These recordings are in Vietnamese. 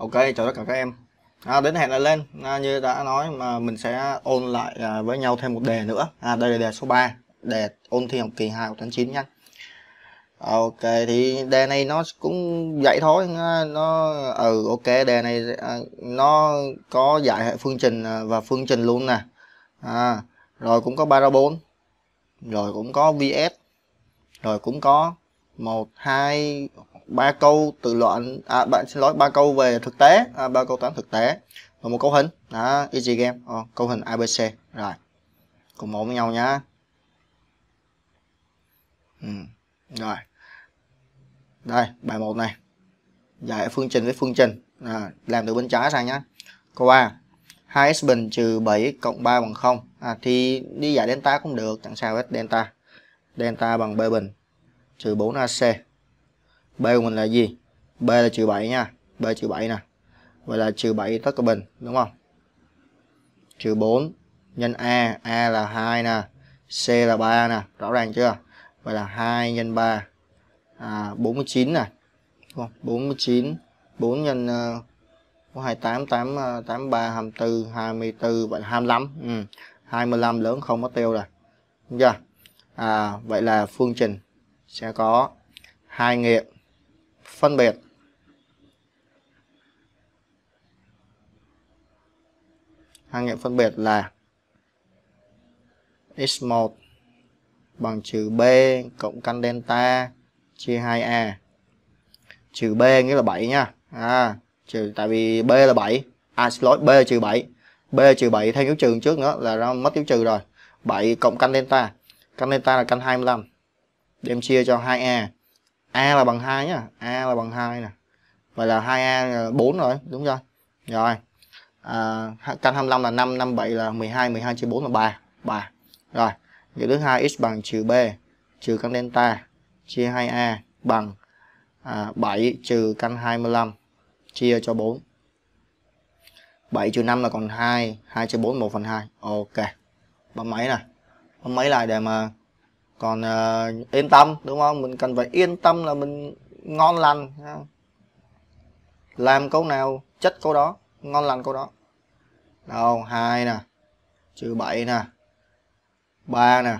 ok chào tất cả các em à, đến hẹn lại lên à, như đã nói mà mình sẽ ôn lại à, với nhau thêm một đề nữa à, đây là đề số 3 đề ôn thi học kỳ 2 của tháng 9 nha ok thì đề này nó cũng vậy thôi à, nó ừ ok đề này à, nó có giải hệ phương trình à, và phương trình luôn nè à, rồi cũng có parabol rồi cũng có vs rồi cũng có một hai ba câu tự luận à bạn xin lỗi ba câu về thực tế à, ba à, câu toán thực tế và một câu hình đó easy game à, cấu hình abc rồi cùng ổn với nhau nhá ừ. rồi đây bài 1 này giải phương trình với phương trình à, làm từ bên trái sang nhá câu 3 2x bình trừ 7 cộng 3 bằng 0 à, thì đi giải delta cũng được chẳng sao hết delta delta bằng b bình trừ 4ac B của mình là gì? B là trừ 7 nha. B trừ 7 nè. Vậy là trừ 7 tất cả bình đúng không? Trừ 4 nhân A. A là 2 nè. C là 3 nè. Rõ ràng chưa? Vậy là 2 nhân 3. À, 49 nè. Đúng không? 49. 4 nhân uh, 28, 8, 83, 24, 24, vậy là 25. Ừ. 25 lớn không có tiêu rồi. Đúng chưa? À, vậy là phương trình sẽ có hai nghiệm phân biệt hai nghiệm phân biệt là x1 bằng trừ b cộng căn delta chia 2a trừ b nghĩa là 7 nha à, trừ tại vì b là 7 à xin lỗi b là trừ 7 b trừ 7 thêm dấu trừ trước nữa là nó mất dấu trừ rồi 7 cộng căn delta căn delta là căn 25 đem chia cho 2a a là bằng hai nhá a là bằng hai nè vậy là 2a là 4 rồi đúng rồi rồi à, 125 là 5 57 là 12 12 chia 4 là 3 3 rồi vậy thứ hai x bằng trừ b trừ căn delta chia 2a bằng à, 7 trừ căn 25 chia cho 4 7 trừ 5 là còn 2 2 chia 4 1 phần 2 ok bấm máy nè bấm máy lại để mà còn uh, yên tâm đúng không mình cần phải yên tâm là mình ngon lành làm câu nào chất câu đó ngon lành câu đó đâu hai nè trừ bảy nè ba nè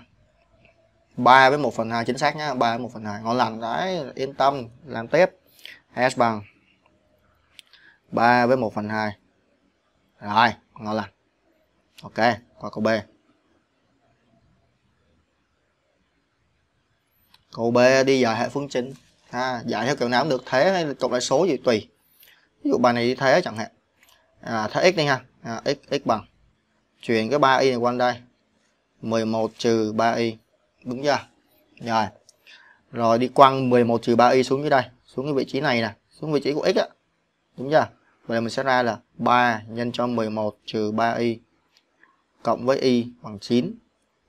3 với 1 phần 2 chính xác nhá 3 với 1 phần 2 ngon lành đấy yên tâm làm tiếp S bằng 3 với 1 phần 2 rồi ngon lành ok qua câu B Cầu B đi dài hệ phương trình à, Giải theo kiểu nào cũng được thế hay cộng lại số gì tùy Ví dụ bài này đi thế chẳng hạn à, Thế x đi ha à, x, x bằng Chuyển cái 3y này qua đây 11 trừ 3y Đúng chưa Rồi Rồi đi quăng 11 trừ 3y xuống dưới đây Xuống cái vị trí này nè Xuống vị trí của x á Đúng chưa Vậy là mình sẽ ra là 3 nhân cho 11 trừ 3y Cộng với y bằng 9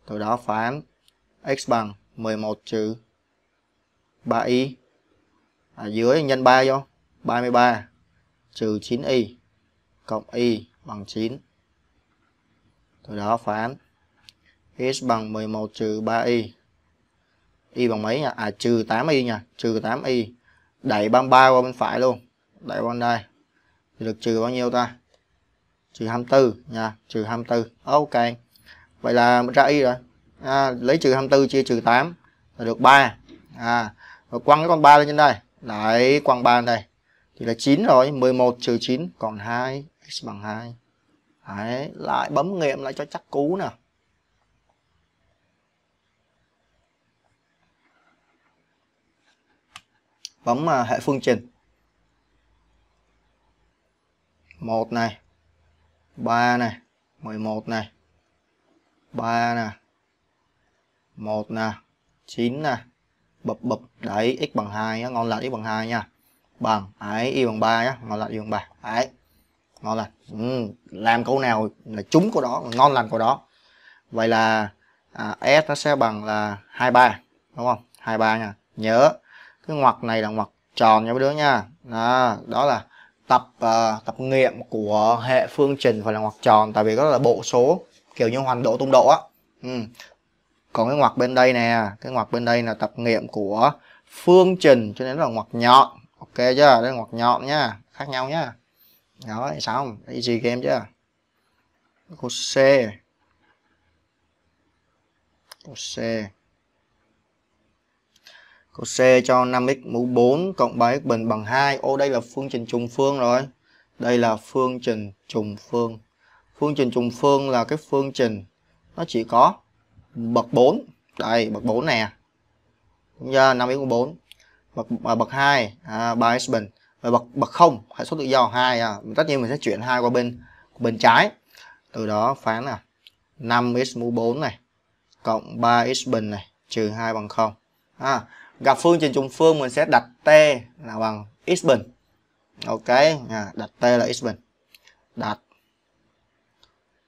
Từ đó phán x bằng 11 trừ 3y ở dưới nhân 3 vô 33 trừ 9y cộng y bằng 9 từ đó phán x bằng 11 trừ 3y y bằng mấy nhỉ à trừ 8y nha trừ 8y đẩy 33 qua bên phải luôn đẩy qua đây thì được trừ bao nhiêu ta trừ 24 nha trừ 24 ok vậy là ra y rồi à, lấy trừ 24 chia trừ 8 là được 3 à rồi quăng cái con ba lên trên đây đấy quăng ba lên đây thì là 9 rồi 11 trừ 9 còn 2 x bằng 2 đấy lại bấm nghiệm lại cho chắc cú nè bấm uh, hệ phương trình một này ba này 11 này 3 nè 1 nè 9 nè bập bập đấy x bằng 2 nhá, ngon lành x bằng 2 nha. Bằng ấy y bằng 3 nhá, ngon lành y bằng 3. Đấy. Ngon lành. Ừ, làm câu nào là trúng câu đó, ngon lành câu đó. Vậy là à, S nó sẽ bằng là 23 đúng không? 23 nha. Nhớ cái ngoặc này là ngoặc tròn nha mấy đứa nha. Đó, đó là tập uh, tập nghiệm của hệ phương trình phải là ngoặc tròn tại vì đó là bộ số kiểu như hoàn độ tung độ á. Ừ còn cái ngoặc bên đây nè cái ngoặc bên đây là tập nghiệm của phương trình cho nên là ngoặc nhọn ok chưa đây là ngoặc nhọn nhá khác nhau nhá đó xong easy game chưa Câu C câu C câu C cho 5x mũ 4 cộng 3x bình bằng 2 ô đây là phương trình trùng phương rồi đây là phương trình trùng phương phương trình trùng phương là cái phương trình nó chỉ có bậc 4 đây bậc 4 nè đúng chưa 5 x 4 bậc bậc 2 à, 3 x bình và bậc bậc 0 hệ số tự do 2 à. tất nhiên mình sẽ chuyển hai qua bên bên trái từ đó phán là 5 x mũ 4 này cộng 3 x bình này trừ 2 bằng 0 à, gặp phương trình trùng phương mình sẽ đặt t là bằng x bình ok à, đặt t là x bình đặt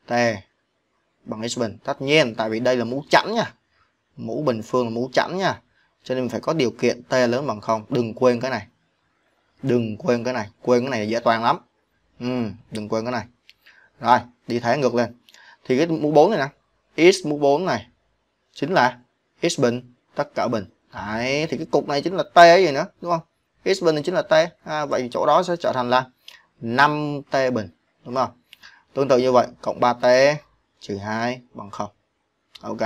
t bằng x bình tất nhiên tại vì đây là mũ chẵn nha mũ bình phương là mũ chẵn nha cho nên mình phải có điều kiện t lớn bằng không đừng quên cái này đừng quên cái này quên cái này dễ toàn lắm ừ, đừng quên cái này rồi đi thẻ ngược lên thì cái mũ 4 này nè x mũ 4 này chính là x bình tất cả bình đấy thì cái cục này chính là t gì nữa đúng không x bình này chính là t à, vậy chỗ đó sẽ trở thành là 5t bình đúng không tương tự như vậy cộng 3t trừ 2 bằng 0 ok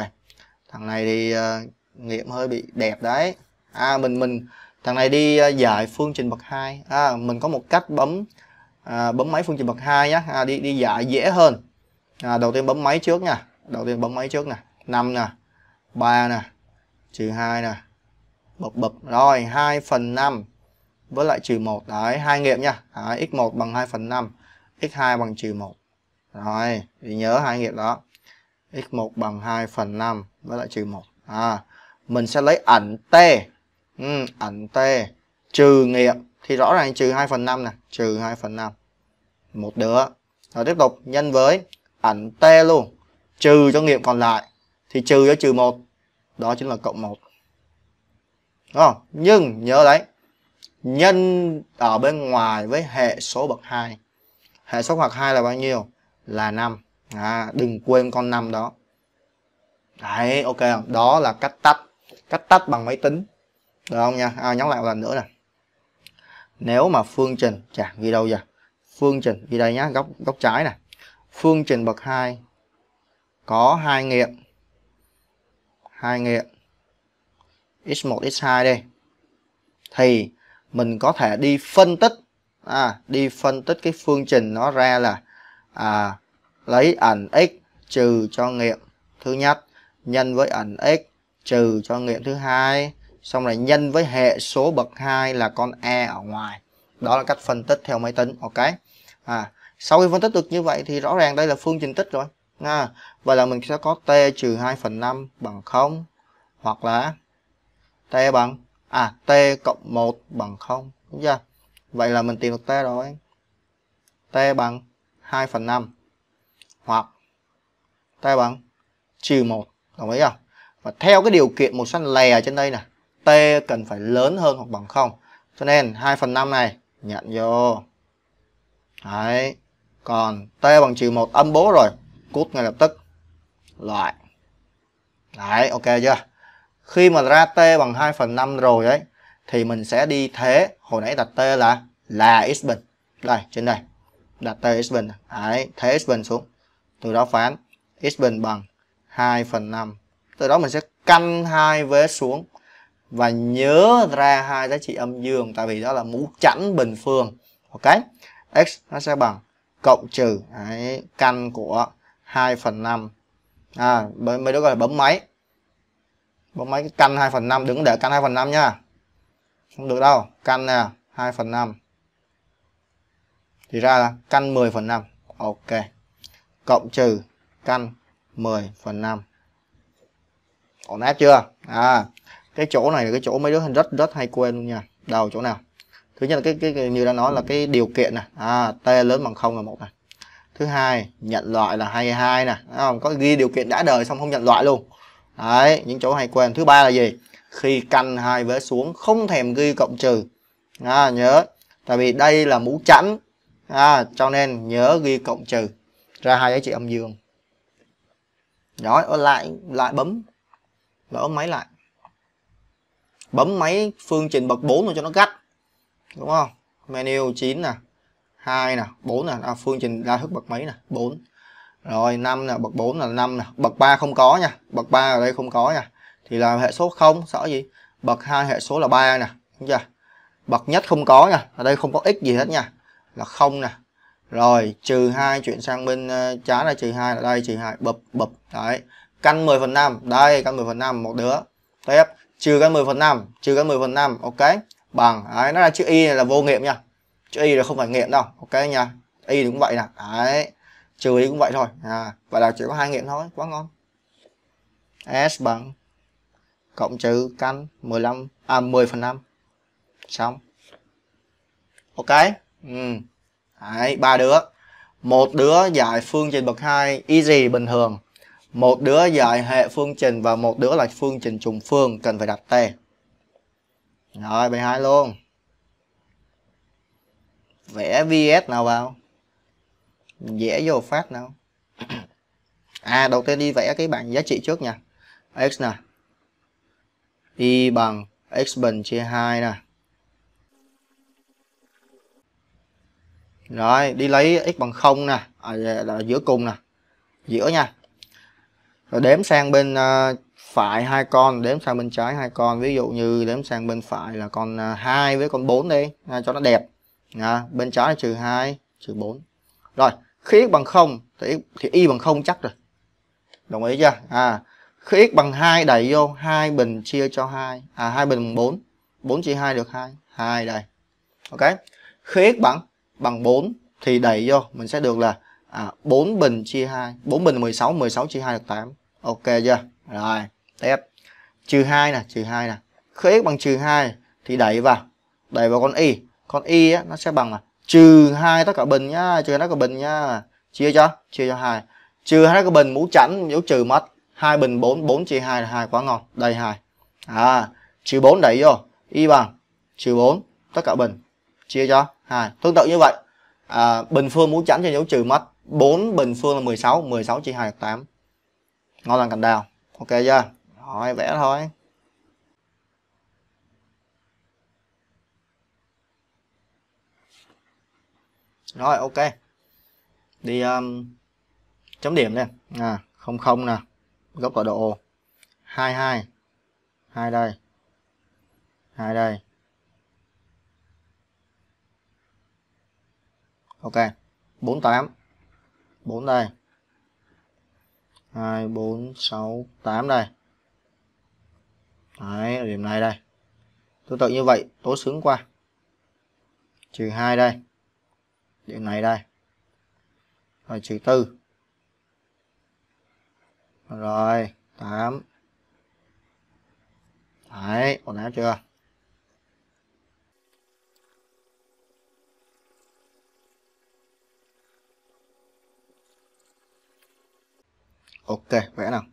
thằng này thì uh, ờ, nghiệm hơi bị đẹp đấy à mình mình thằng này đi uh, ờ, giải phương trình bậc 2 à mình có một cách bấm à, bấm máy phương trình bậc 2 nhá à, đi đi giải dễ hơn à, đầu tiên bấm máy trước nha đầu tiên bấm máy trước nè 5 nè 3 nè trừ 2 nè bập bập rồi 2 phần 5 với lại trừ 1 đấy hai nghiệm nha đấy, x1 bằng 2 phần 5 x2 bằng trừ 1 rồi, thì nhớ hai nghiệp đó. X1 bằng 2 phần 5 với lại trừ 1. À, mình sẽ lấy ẩn T. Ừ, ẩn T trừ nghiệm thì rõ ràng trừ 2 phần 5 nè, trừ 2 phần 5. Một đứa. Rồi tiếp tục nhân với ẩn T luôn. Trừ cho nghiệm còn lại thì trừ cho trừ 1. Đó chính là cộng 1. Đúng không? Nhưng nhớ đấy, nhân ở bên ngoài với hệ số bậc 2. Hệ số bậc 2 là bao nhiêu? là 5 à, đừng quên con 5 đó đấy ok không đó là cách tách cách tách bằng máy tính được không nha à, nhắc lại một lần nữa nè nếu mà phương trình chà ghi đâu giờ phương trình ghi đây nhá góc góc trái nè phương trình bậc 2 có hai nghiệm hai nghiệm x1 x2 đi thì mình có thể đi phân tích à, đi phân tích cái phương trình nó ra là à lấy ẩn x trừ cho nghiệm thứ nhất nhân với ẩn x trừ cho nghiệm thứ hai xong rồi nhân với hệ số bậc 2 là con e ở ngoài đó là cách phân tích theo máy tính ok à sau khi phân tích được như vậy thì rõ ràng đây là phương trình tích rồi à, vậy là mình sẽ có t trừ hai phần năm bằng 0 hoặc là t bằng à t cộng 1 bằng 0 đúng chưa vậy là mình tìm được t rồi t bằng 2 phần 5 hoặc ta bằng trừ 1 đồng ý không? Và theo cái điều kiện một xoắn lè trên đây nè T cần phải lớn hơn hoặc bằng 0 Cho nên 2 phần 5 này nhận vô Đấy Còn T bằng trừ 1 âm bố rồi Cút ngay lập tức Loại Đấy ok chưa Khi mà ra T bằng 2 phần 5 rồi đấy, Thì mình sẽ đi thế Hồi nãy đặt T là Là x bình Đây trên đây đặt tay x bình hãy thế x bình xuống từ đó phán x bình bằng 2 phần 5 từ đó mình sẽ căn hai vế xuống và nhớ ra hai giá trị âm dương tại vì đó là mũ chẵn bình phương ok x nó sẽ bằng cộng trừ Đấy, căn của 2 phần 5 à mấy đứa gọi là bấm máy bấm máy căn 2 phần 5 đừng để căn 2 phần 5 nha không được đâu căn nè 2 phần 5 thì ra là căn 10 phần 5 ok cộng trừ căn 10 phần 5 ổn áp chưa à cái chỗ này là cái chỗ mấy đứa rất rất hay quên luôn nha đầu chỗ nào thứ nhất là cái, cái, cái như đã nói là cái điều kiện này à, t lớn bằng không là một này thứ hai nhận loại là 22 nè không có ghi điều kiện đã đời xong không nhận loại luôn đấy những chỗ hay quên thứ ba là gì khi căn hai vế xuống không thèm ghi cộng trừ à, nhớ tại vì đây là mũ chẵn à, cho nên nhớ ghi cộng trừ ra hai giá trị âm dương rồi ở lại lại bấm gỡ máy lại bấm máy phương trình bậc 4 cho nó gắt đúng không menu 9 nè 2 nè 4 nè à, phương trình đa thức bậc mấy nè 4 rồi 5 nè bậc 4 là 5 nè bậc 3 không có nha bậc 3 ở đây không có nha thì là hệ số 0 sợ gì bậc 2 hệ số là 3 nè đúng chưa bậc nhất không có nha ở đây không có x gì hết nha là không nè rồi trừ hai chuyển sang bên ờ, trái là trừ hai là đây trừ hai bập bập đấy căn 10 phần 5 đây căn 10 phần 5 một đứa tiếp trừ căn 10 phần 5 trừ căn 10 phần 5 ok bằng đấy nó là chữ y này là vô nghiệm nha chữ y là không phải nghiệm đâu ok nha y cũng vậy nè đấy trừ y cũng vậy thôi à vậy là chỉ có hai nghiệm thôi quá ngon s bằng cộng trừ căn 15 à 10 phần 5 xong ok ừ. Đấy, ba đứa một đứa dạy phương trình bậc 2 easy bình thường một đứa dạy hệ phương trình và một đứa là phương trình trùng phương cần phải đặt t rồi bài hai luôn vẽ vs nào vào vẽ vô phát nào à đầu tiên đi vẽ cái bảng giá trị trước nha x nè y bằng x bình chia 2 nè rồi đi lấy x bằng 0 nè à, dạ, là giữa cùng nè giữa nha rồi đếm sang bên uh, phải hai con đếm sang bên trái hai con ví dụ như đếm sang bên phải là con à, hai uh, với con 4 đi à, cho nó đẹp à, bên trái là trừ 2 trừ 4 rồi khi x bằng 0 thì, thì y bằng 0 chắc rồi đồng ý chưa à khi x bằng 2 đẩy vô 2 bình chia cho 2 à 2 bình bằng 4 4 chia 2 được 2 2 đây ok khi x bằng bằng 4 thì đẩy vô mình sẽ được là à, 4 bình chia 2 4 bình là 16 16 chia 2 là 8 ok chưa rồi tiếp trừ 2 nè trừ 2 nè khi x bằng trừ 2 thì đẩy vào đẩy vào con y con y á, nó sẽ bằng là trừ 2 tất cả bình nhá trừ tất cả bình nhá chia cho chia cho 2 trừ hai cả bình mũ chẵn dấu trừ mất hai bình 4 4 chia 2 là 2 quá ngon đây 2 à trừ 4 đẩy vô y bằng trừ 4 tất cả bình chia cho 2 tương tự như vậy à, bình phương mũ tránh cho dấu trừ mất 4 bình phương là 16 16 chia 2 là 8 ngon lành cành đào ok chưa hỏi vẽ thôi rồi ok đi um, chấm điểm đây à, không không nè góc tọa độ 22 hai đây hai đây ok 48 4 đây 2 4 6 8 đây Đấy, điểm này đây tương tự như vậy tối xứng qua trừ 2 đây điểm này đây rồi trừ 4 rồi 8 Đấy, còn áp chưa ok vẽ nào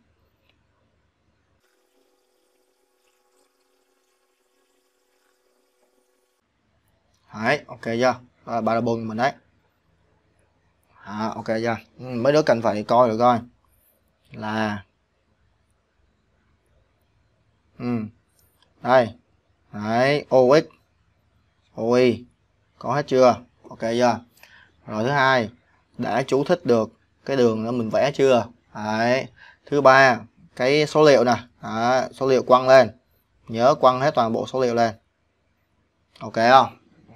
Đấy, ok chưa? Đó là parabol mình đấy. À, ok chưa? Ừ, mấy đứa cần phải coi được coi là ừ. đây đấy OX oy có hết chưa ok chưa rồi thứ hai đã chú thích được cái đường đó mình vẽ chưa Đấy. Thứ ba, cái số liệu nè. Đấy, số liệu quăng lên. Nhớ quăng hết toàn bộ số liệu lên. Ok không?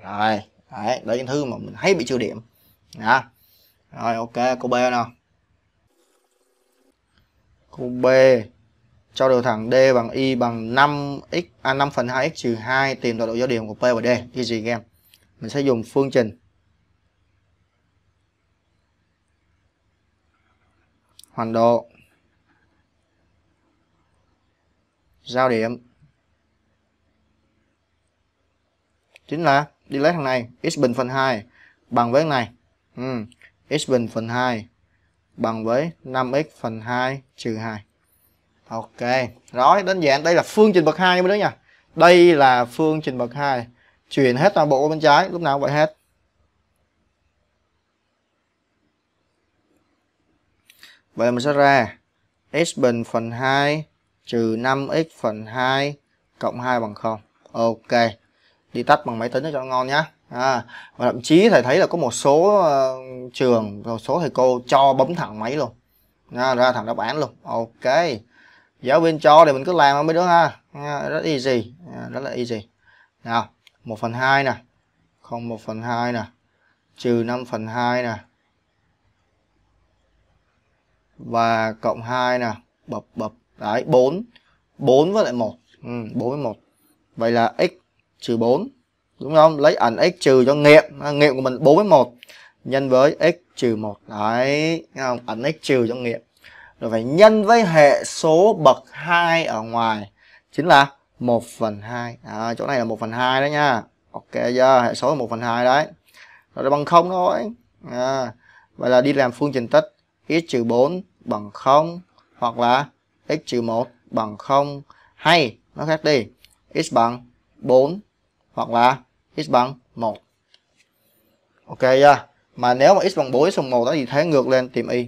Rồi, đấy, đấy những thứ mà mình hay bị trừ điểm. Đó. Rồi ok, câu B nào. Câu B cho đường thẳng D bằng y bằng 5x à 5 phần 2x trừ 2 tìm tọa độ giao điểm của P và D. Easy game. Mình sẽ dùng phương trình hoàn độ giao điểm chính là đi lấy thằng này x bình phần 2 bằng với này ừ. x bình phần 2 bằng với 5x phần 2 trừ 2 ok rồi đơn giản đây là phương trình bậc 2 nha mấy đứa nha đây là phương trình bậc 2 chuyển hết toàn bộ bên trái lúc nào cũng vậy hết Vậy là mình sẽ ra x bình phần 2 trừ 5x phần 2 cộng 2 bằng 0. Ok. Đi tắt bằng máy tính cho nó ngon nhá. À, và thậm chí thầy thấy là có một số uh, trường, một số thầy cô cho bấm thẳng máy luôn. À, ra thẳng đáp án luôn. Ok. Giáo viên cho thì mình cứ làm mấy đứa ha. À, rất easy. À, rất là easy. Nào, 1 phần 2 nè. Không 1 phần 2 nè. Trừ 5 phần 2 nè và cộng 2 nè bập bập đấy 4 4 với lại 1 ừ, 4 với 1 vậy là x trừ 4 đúng không lấy ảnh x trừ cho nghiệm à, nghiệm của mình 4 với 1 nhân với x trừ 1 đấy nghe không ảnh x trừ cho nghiệm rồi phải nhân với hệ số bậc 2 ở ngoài chính là 1 phần 2 à, chỗ này là 1 phần 2 đó nha ok chưa hệ số là 1 phần 2 đấy rồi bằng không thôi à, vậy là đi làm phương trình tích x trừ 4 bằng 0 hoặc là x trừ 1 bằng 0 hay nó khác đi x bằng 4 hoặc là x bằng 1. Ok chưa? Yeah. Mà nếu mà x bằng 4 x bằng 1 đó thì thế ngược lên tìm y.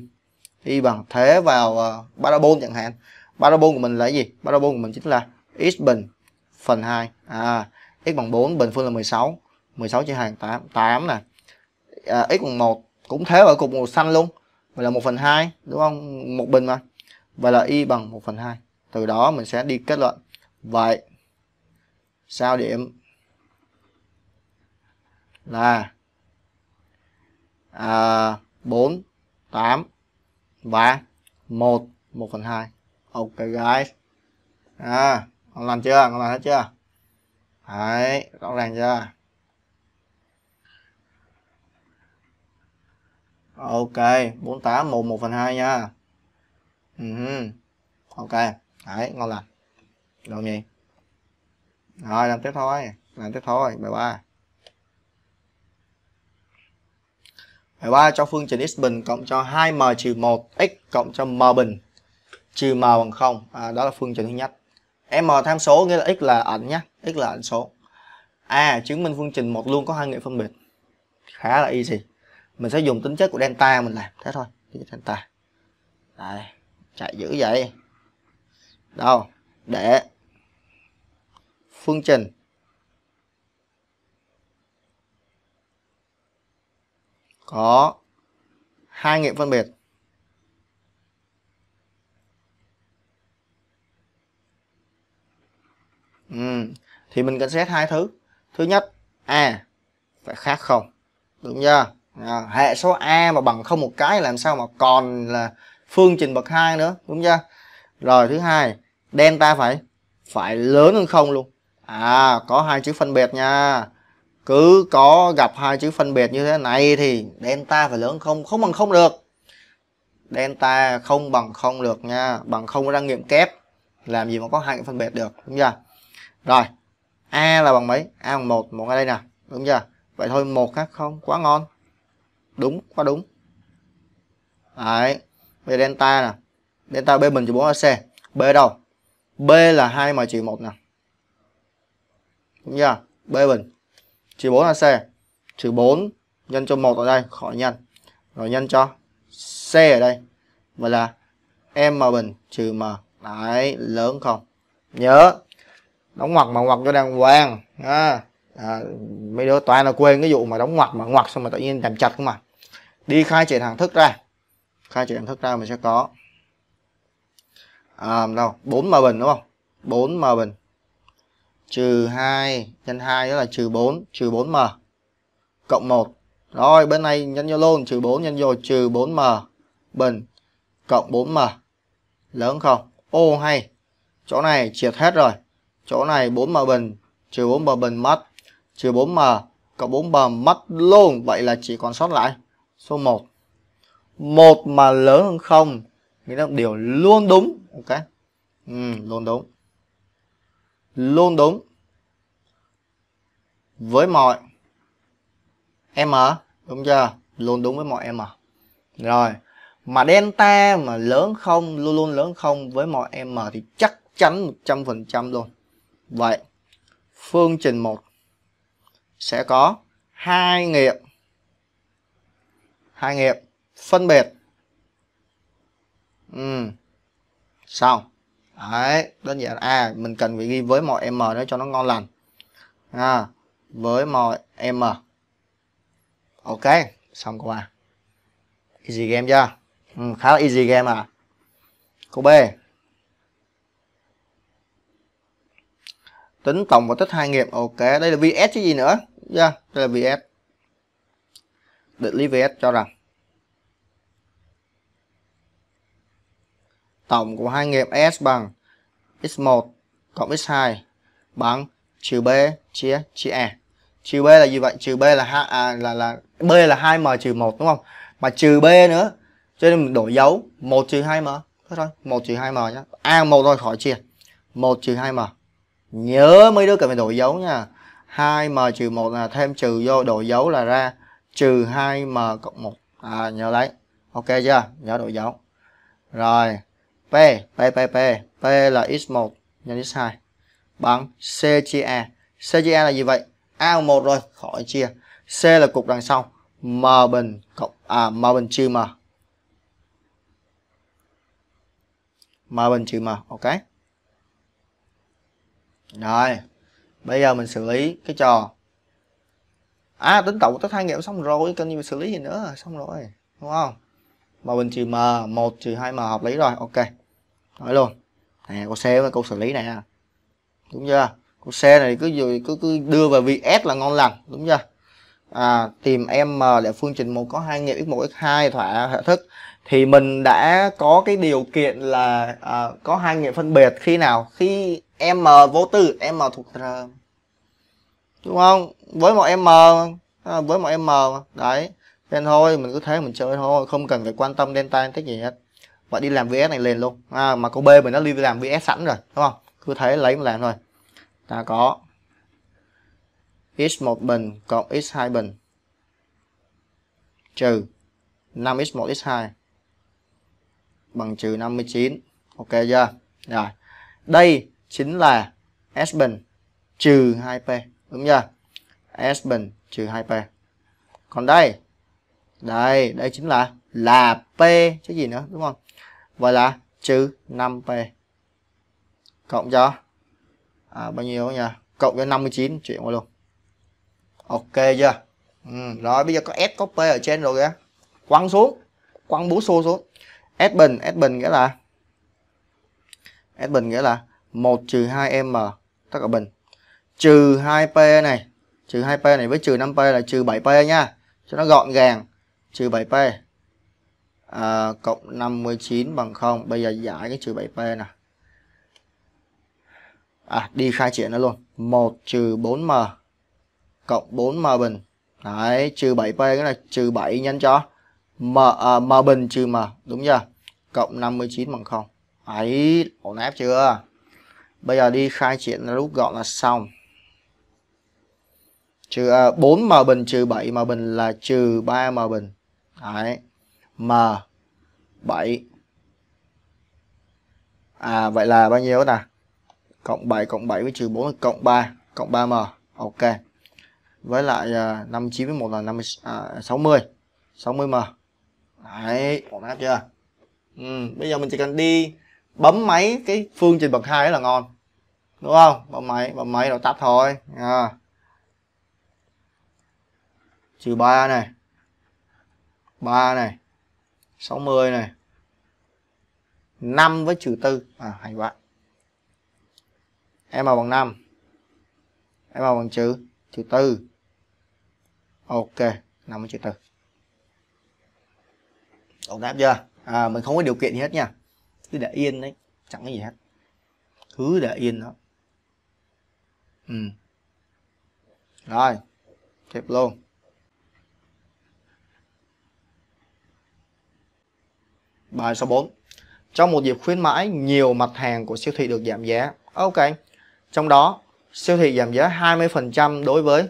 Y bằng thế vào uh, ờ, parabol chẳng hạn. Parabol của mình là gì? Parabol của mình chính là x bình phần 2. À x bằng 4 bình phương là 16. 16 chia 2 8 8 nè. À, x bằng 1 cũng thế ở cục màu xanh luôn vậy là 1 phần 2 đúng không một bình mà vậy là y bằng 1 phần 2 từ đó mình sẽ đi kết luận vậy sao điểm là à, 4 8 và 1 1 phần 2 ok guys à con làm chưa con làm hết chưa đấy rõ ràng chưa Ok, 48 1 1 phần 2 nha. Ừ. Ok, đấy, ngon lành. Được gì? nhỉ? Rồi, làm tiếp thôi. Làm tiếp thôi, bài 3. Bài 3 cho phương trình x bình cộng cho 2m trừ 1x cộng cho m bình trừ m bằng 0. À, đó là phương trình thứ nhất. M tham số nghĩa là x là ảnh nhé, x là ảnh số. À, chứng minh phương trình một luôn có hai nghĩa phân biệt. Khá là easy mình sẽ dùng tính chất của delta mình làm thế thôi tính chất delta Đấy, chạy dữ vậy đâu để phương trình có hai nghiệm phân biệt ừ. thì mình cần xét hai thứ thứ nhất a à, phải khác không đúng chưa à, hệ số a mà bằng không một cái làm sao mà còn là phương trình bậc hai nữa đúng chưa rồi thứ hai delta phải phải lớn hơn không luôn à có hai chữ phân biệt nha cứ có gặp hai chữ phân biệt như thế này thì delta phải lớn hơn không không bằng không được delta không bằng không được nha bằng không ra nghiệm kép làm gì mà có hai cái phân biệt được đúng chưa rồi a là bằng mấy a bằng một một ở đây nè đúng chưa vậy thôi một khác không quá ngon đúng quá đúng đấy bây delta nè delta b bình trừ 4 ac b đâu b là 2 mà trừ 1 nè đúng chưa b bình trừ 4 ac trừ 4 nhân cho 1 ở đây khỏi nhân rồi nhân cho c ở đây vậy là m bình trừ m đấy lớn không nhớ đóng ngoặc mà ngoặc cho đàng hoàng à à, mấy đứa toàn là quên cái vụ mà đóng ngoặc mà ngoặc xong mà tự nhiên làm chặt không mà đi khai triển hàng thức ra khai triển hàng thức ra mình sẽ có à, đâu 4 m bình đúng không 4 m bình trừ 2 nhân 2 đó là trừ 4 trừ 4 m cộng 1 rồi bên này nhân vô luôn trừ 4 nhân vô trừ 4 m bình cộng 4 m lớn không ô hay chỗ này triệt hết rồi chỗ này 4 m bình trừ 4 m bình mất trừ 4m cộng 4m mất luôn. Vậy là chỉ còn sót lại số 1. 1 mà lớn hơn 0 nghĩa là điều luôn đúng. Ok. Ừ, luôn đúng. Luôn đúng. Với mọi m đúng chưa? Luôn đúng với mọi m. Rồi, mà delta mà lớn không luôn luôn lớn không với mọi m thì chắc chắn 100% luôn. Vậy phương trình 1 sẽ có hai nghiệp, hai nghiệp phân biệt ừ. xong đấy đơn giản à mình cần phải ghi với mọi m nữa cho nó ngon lành à, với mọi m ok xong câu a à. easy game chưa ừ, khá là easy game à câu b tính tổng và tích hai nghiệp. ok đây là vs chứ gì nữa yeah dạ, đây là vs định lý vs cho rằng tổng của hai nghiệm s bằng x1 cộng x2 bằng trừ b chia chia e trừ b là gì vậy trừ b là ha, à, là là b là 2m trừ 1 đúng không mà trừ b nữa cho nên mình đổi dấu 1 trừ 2m thôi thôi 1 trừ 2m nhá a à, 1 thôi khỏi chia 1 trừ 2m nhớ mấy đứa cần phải đổi dấu nha 2m trừ 1 là thêm trừ vô độ dấu là ra trừ 2m cộng 1. À, nhớ lấy. Ok chưa? Nhớ độ dấu. Rồi. P, P, P, P. P là x1 nhân x2 bằng C chia A. C chia A là gì vậy? A 1 rồi, khỏi chia. C là cục đằng sau. M bình cộng à M bình trừ M. M bình trừ M, ok. Rồi bây giờ mình xử lý cái trò à tính tổng tới thang nghiệm xong rồi cần gì mình xử lý gì nữa xong rồi đúng không mà bình trừ m 1 trừ hai m hợp lý rồi ok nói luôn nè câu c với câu xử lý này đúng chưa câu c này cứ cứ cứ đưa vào vị s là ngon lành đúng chưa à, tìm m để phương trình một có hai nghiệm x một x hai thỏa hệ thức thì mình đã có cái điều kiện là à, có hai nghiệm phân biệt khi nào khi m vô tư m thuộc r đúng không với một m à, với một m đấy nên thôi mình cứ thế mình chơi thôi không cần phải quan tâm delta tích gì hết và đi làm vs này liền luôn à, mà câu b mình đã đi làm vs sẵn rồi đúng không cứ thế lấy mà làm thôi ta có x1 bình cộng x2 bình trừ 5x1 x2 bằng trừ 59 ok chưa rồi đây chính là S bình trừ 2P. Đúng chưa? S bình trừ 2P. Còn đây, đây, đây chính là là P chứ gì nữa đúng không? Vậy là trừ 5P. Cộng cho à, bao nhiêu nhỉ Cộng cho 59 chuyện qua luôn. Ok chưa? Ừ, rồi bây giờ có S có P ở trên rồi kìa. Quăng xuống, quăng bú xô xuống. S bình, S bình nghĩa là S bình nghĩa là 1 trừ 2m tất cả bình trừ 2p này trừ 2p này với trừ 5p là trừ 7p nha cho nó gọn gàng trừ 7p à, cộng 59 bằng 0 bây giờ giải cái trừ 7p nè à, đi khai triển nó luôn 1 trừ 4m cộng 4m bình đấy trừ 7p cái này trừ 7 nhân cho m à, m bình trừ m đúng chưa cộng 59 bằng 0 ấy ổn áp chưa bây giờ đi khai triển rút gọn là xong trừ à, 4m bình trừ 7m bình là trừ 3m bình đấy m 7 à vậy là bao nhiêu nè cộng 7 cộng 7 với trừ 4 là cộng 3 cộng 3m ok với lại à, 59 với 1 là 50 à, 60 60m đấy ổn áp chưa ừ, bây giờ mình chỉ cần đi bấm máy cái phương trình bậc hai là ngon đúng không bấm máy bấm máy rồi tắt thôi à. trừ ba này ba này 60 này 5 với trừ tư à hay quá em mà bằng 5 em mà bằng trừ trừ tư ok 5 với trừ tư ổn đáp chưa à, mình không có điều kiện gì hết nha cứ để yên đấy chẳng cái gì hết cứ để yên đó ừ rồi kịp luôn bài số 4 trong một dịp khuyến mãi nhiều mặt hàng của siêu thị được giảm giá ok trong đó siêu thị giảm giá 20% đối với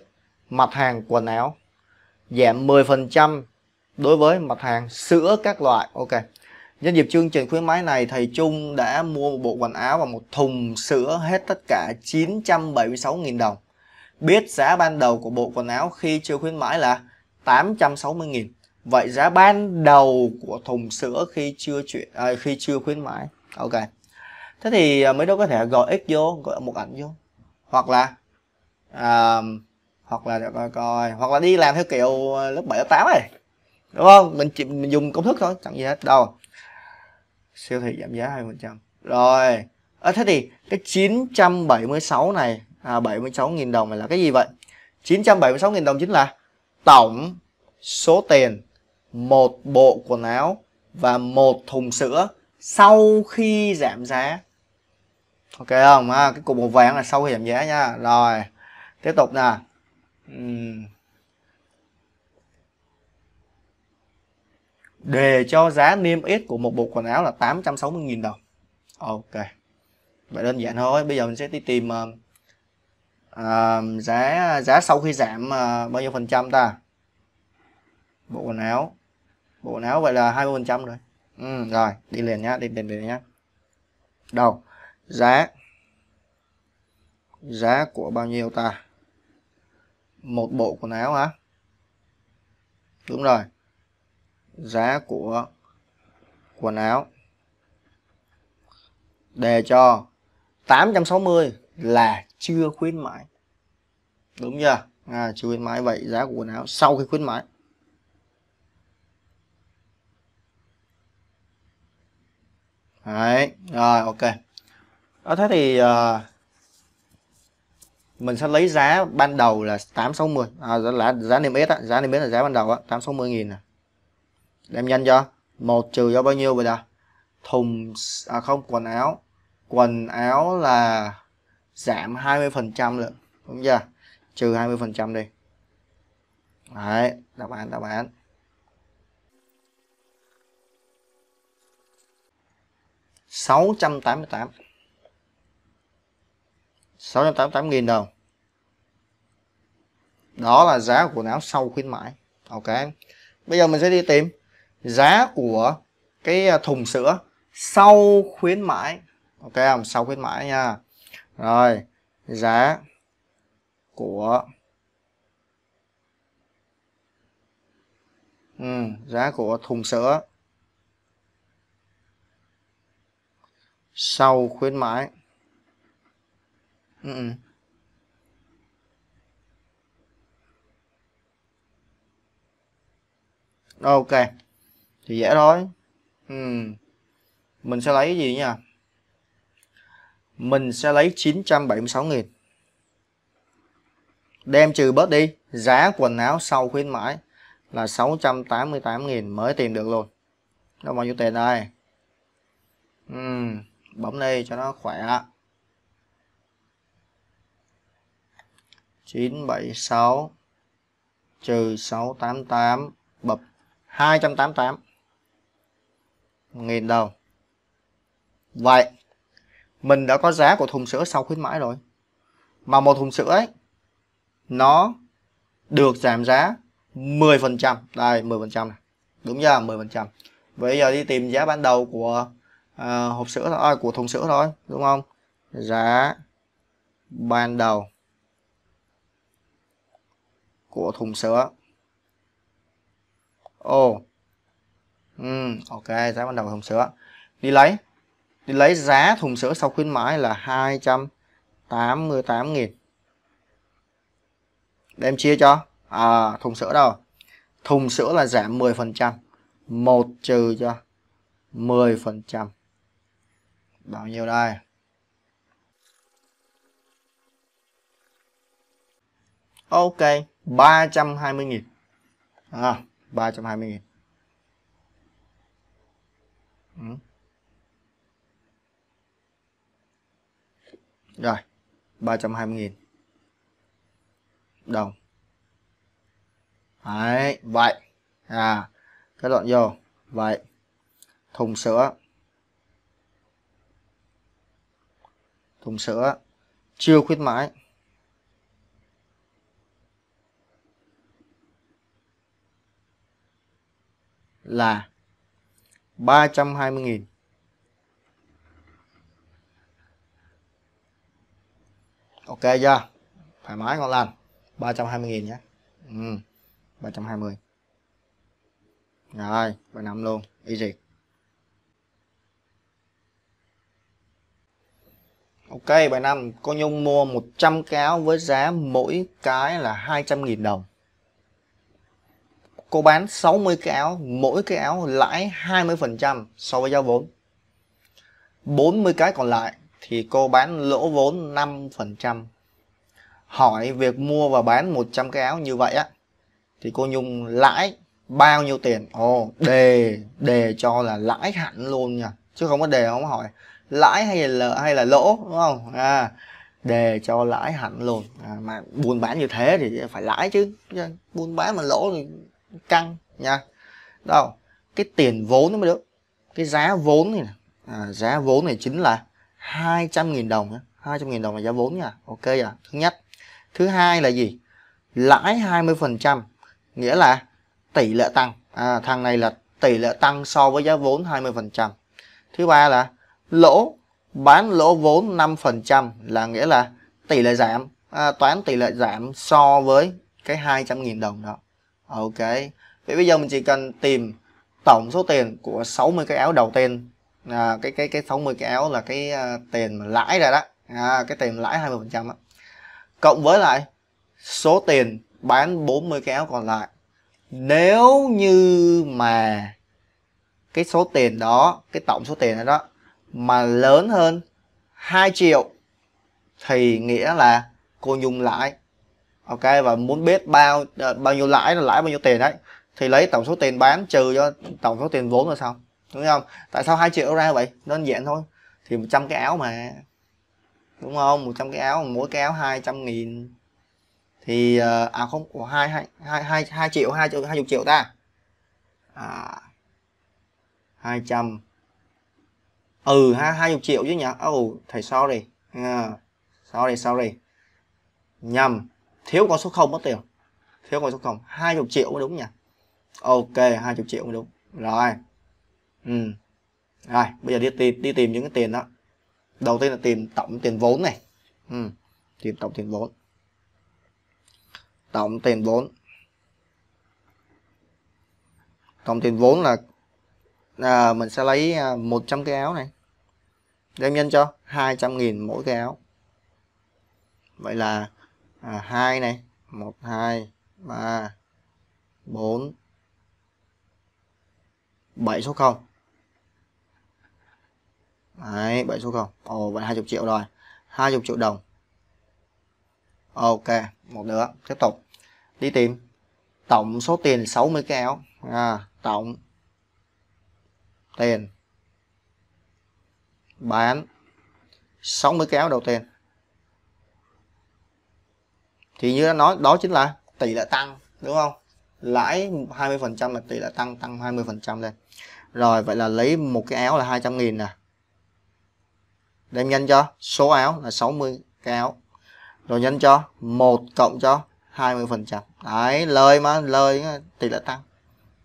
mặt hàng quần áo giảm 10% đối với mặt hàng sữa các loại ok Nhân dịp chương trình khuyến mãi này, thầy Trung đã mua một bộ quần áo và một thùng sữa hết tất cả 976.000 đồng. Biết giá ban đầu của bộ quần áo khi chưa khuyến mãi là 860.000. Vậy giá ban đầu của thùng sữa khi chưa chuyện à, khi chưa khuyến mãi. Ok. Thế thì à, mấy đứa có thể gọi x vô, gọi một ảnh vô. Hoặc là à, hoặc là để coi coi, hoặc là đi làm theo kiểu lớp 7 lớp 8 này. Đúng không? Mình chỉ mình dùng công thức thôi, chẳng gì hết đâu siêu thị giảm giá 20% rồi à, thế thì cái 976 này à, 76.000 đồng này là cái gì vậy 976.000 đồng chính là tổng số tiền một bộ quần áo và một thùng sữa sau khi giảm giá ok không à, cái cục màu vàng là sau khi giảm giá nha rồi tiếp tục nè uhm. đề cho giá niêm yết của một bộ quần áo là 860.000 đồng ok vậy đơn giản thôi bây giờ mình sẽ đi tìm uh, giá giá sau khi giảm uh, bao nhiêu phần trăm ta bộ quần áo bộ quần áo vậy là 20 phần trăm rồi ừ, rồi đi liền nhá đi liền liền nhá đầu giá giá của bao nhiêu ta một bộ quần áo hả đúng rồi giá của quần áo đề cho 860 là chưa khuyến mãi đúng chưa à, chưa khuyến mãi vậy giá của quần áo sau khi khuyến mãi đấy rồi ok đó ờ, thế thì uh, mình sẽ lấy giá ban đầu là 860 à, là giá niêm yết á giá niêm yết là giá ban đầu á 860 nghìn nè à. Đem nhanh cho. một trừ cho bao nhiêu vậy ta? Thùng à không, quần áo. Quần áo là giảm 20% lượng, đúng chưa? Trừ 20% đi. Đấy, đáp án đáp án. sáu trăm tám mươi tám sáu trăm tám mươi tám nghìn đồng đó là giá của quần áo sau khuyến mãi ok bây giờ mình sẽ đi tìm giá của cái à, thùng sữa sau khuyến mãi ok không sau khuyến mãi nha rồi giá của ừ, giá của thùng sữa sau khuyến mãi ừ. ừ. ok thì dễ thôi ừ. mình sẽ lấy cái gì nha mình sẽ lấy 976.000 đem trừ bớt đi giá quần áo sau khuyến mãi là 688.000 mới tìm được luôn nó bao nhiêu tiền đây ừ. bấm đi cho nó khỏe 976 trừ 688 bập 288 1.000 đồng. Vậy, mình đã có giá của thùng sữa sau khuyến mãi rồi. Mà một thùng sữa ấy, nó được giảm giá 10%. Đây, 10% này. Đúng chưa? 10%. Bây giờ đi tìm giá ban đầu của uh, hộp sữa thôi, à, của thùng sữa thôi, đúng không? Giá ban đầu của thùng sữa. Ồ, oh, ừ, ok giá ban đầu thùng sữa đi lấy đi lấy giá thùng sữa sau khuyến mãi là 288 nghìn đem chia cho à, thùng sữa đâu thùng sữa là giảm 10 phần trăm một trừ cho 10 phần trăm bao nhiêu đây ok 320 nghìn à, 320 nghìn ừ. rồi 320.000 đồng đấy vậy à cái đoạn vô vậy thùng sữa thùng sữa chưa khuyến mãi là 320.000 Ok chưa thoải mái ngon lành 320.000 nhé ừ, 320 rồi bài 35 luôn easy Ok, bài năm cô Nhung mua 100 cái áo với giá mỗi cái là 200.000 đồng cô bán 60 cái áo, mỗi cái áo lãi 20% so với giá vốn. 40 cái còn lại thì cô bán lỗ vốn 5%. Hỏi việc mua và bán 100 cái áo như vậy á thì cô Nhung lãi bao nhiêu tiền? Ồ, oh, đề đề cho là lãi hẳn luôn nha, chứ không có đề không hỏi lãi hay là hay là lỗ đúng không? À đề cho lãi hẳn luôn à, mà buôn bán như thế thì phải lãi chứ buôn bán mà lỗ thì căng nha đâu cái tiền vốn mới được cái giá vốn này à, giá vốn này chính là 200.000 đồng 200.000 đồng là giá vốn nha ok à thứ nhất thứ hai là gì lãi 20% nghĩa là tỷ lệ tăng à, thằng này là tỷ lệ tăng so với giá vốn 20% thứ ba là lỗ bán lỗ vốn 5% là nghĩa là tỷ lệ giảm à, toán tỷ lệ giảm so với cái 200.000 đồng đó À, ok vậy bây giờ mình chỉ cần tìm tổng số tiền của 60 cái áo đầu tiên à, cái cái cái 60 cái áo là cái uh, tiền mà lãi ra đó à, cái tiền lãi 20 phần trăm cộng với lại số tiền bán 40 cái áo còn lại nếu như mà cái số tiền đó cái tổng số tiền đó, đó mà lớn hơn 2 triệu thì nghĩa là cô nhung lãi ok và muốn biết bao ờ, bao nhiêu lãi là lãi bao nhiêu tiền đấy thì lấy tổng số tiền bán trừ cho tổng số tiền vốn là xong đúng không tại sao hai triệu ra vậy đơn giản thôi thì 100 cái áo mà đúng không 100 cái áo mỗi cái áo 200 nghìn thì ờ, à không của hai hai hai hai triệu hai triệu hai chục triệu ta à trăm, ừ hai hai chục triệu chứ nhỉ oh, thầy sorry à, sorry sorry nhầm thiếu con số 0 mất tiền thiếu con số 0 20 triệu mới đúng nha ok 20 triệu mới đúng rồi ừ. rồi bây giờ đi tìm đi tìm những cái tiền đó đầu tiên là tìm tổng tiền vốn này ừ. tìm tổng tiền vốn tổng tiền vốn tổng tiền vốn là à, mình sẽ lấy 100 à, cái áo này đem nhân cho 200.000 mỗi cái áo vậy là à, 2 này 1 2 3 4 7 số 0 Đấy, 7 số 0 Ồ, vậy 20 triệu rồi 20 triệu đồng Ok, một nữa Tiếp tục Đi tìm Tổng số tiền 60 cái áo à, Tổng Tiền Bán 60 cái áo đầu tiên thì như đã nói đó chính là tỷ lệ tăng đúng không lãi 20% là tỷ lệ tăng tăng 20% lên rồi vậy là lấy một cái áo là 200 nghìn nè đem nhân cho số áo là 60 cái áo rồi nhân cho 1 cộng cho 20% đấy lời mà lời tỷ lệ tăng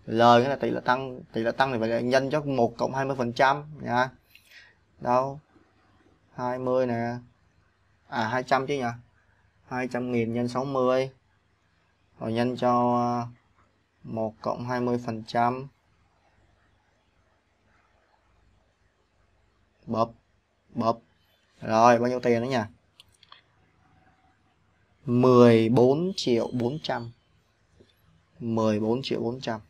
lời là tỷ lệ tăng tỷ lệ tăng thì phải nhân cho 1 cộng 20% nha đâu 20 nè à 200 chứ nhỉ 200.000 nhân 60 rồi nhân cho 1 ờ, cộng 20 phần trăm bập bập rồi bao nhiêu tiền nữa nhỉ 14 triệu 400 14 triệu 400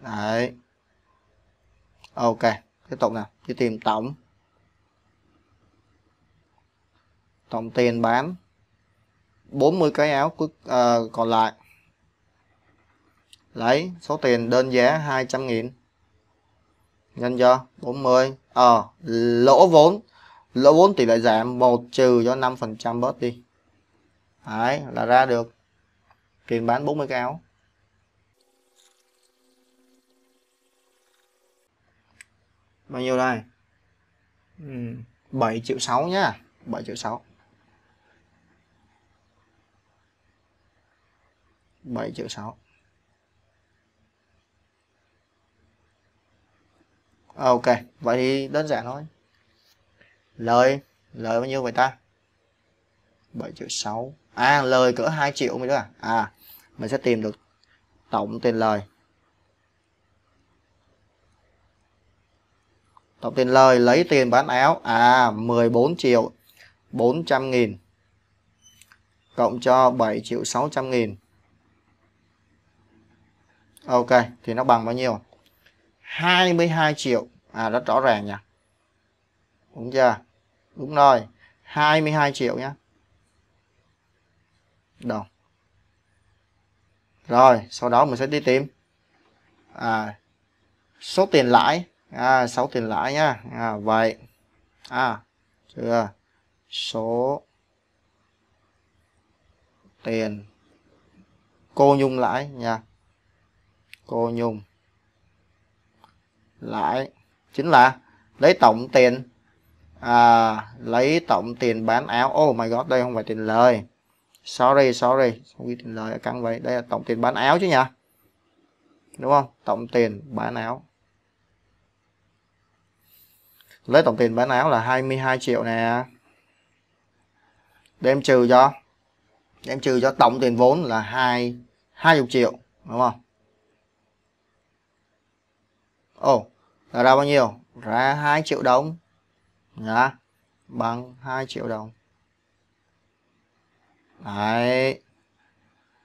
Đấy Ok tiếp tục nè đi tìm tổng tổng tiền bán 40 cái áo cuối à, còn lại lấy số tiền đơn giá 200 nghìn nhân cho 40 ờ à, lỗ vốn lỗ vốn tỷ lệ giảm 1 trừ cho 5% bớt đi đấy là ra được tiền bán 40 cái áo bao nhiêu đây ừ, 7 triệu 6 nhá 7 triệu 6 7 triệu 6 ờ, ok vậy thì đơn giản thôi lời lời bao nhiêu vậy ta 7 triệu 6 à lời cỡ 2 triệu mới được à à mình sẽ tìm được tổng tiền lời Tổng tiền lời lấy tiền bán áo à 14 triệu 400 nghìn cộng cho 7 triệu 600 nghìn. Ok, thì nó bằng bao nhiêu? 22 triệu. À rất rõ ràng nha. Đúng chưa? Đúng rồi. 22 triệu nhé Đồng. Rồi, sau đó mình sẽ đi tìm à, số tiền lãi à, 6 tiền lãi nhá à, vậy à chưa số tiền cô nhung lãi nha cô nhung lãi chính là lấy tổng tiền à, lấy tổng tiền bán áo oh my god đây không phải tiền lời sorry sorry không ghi tiền lời căng vậy đây là tổng tiền bán áo chứ nhỉ đúng không tổng tiền bán áo lấy tổng tiền bán áo là 22 triệu nè đem trừ cho đem trừ cho tổng tiền vốn là hai hai chục triệu đúng không ồ là ra bao nhiêu ra 2 triệu đồng nhá dạ, bằng 2 triệu đồng đấy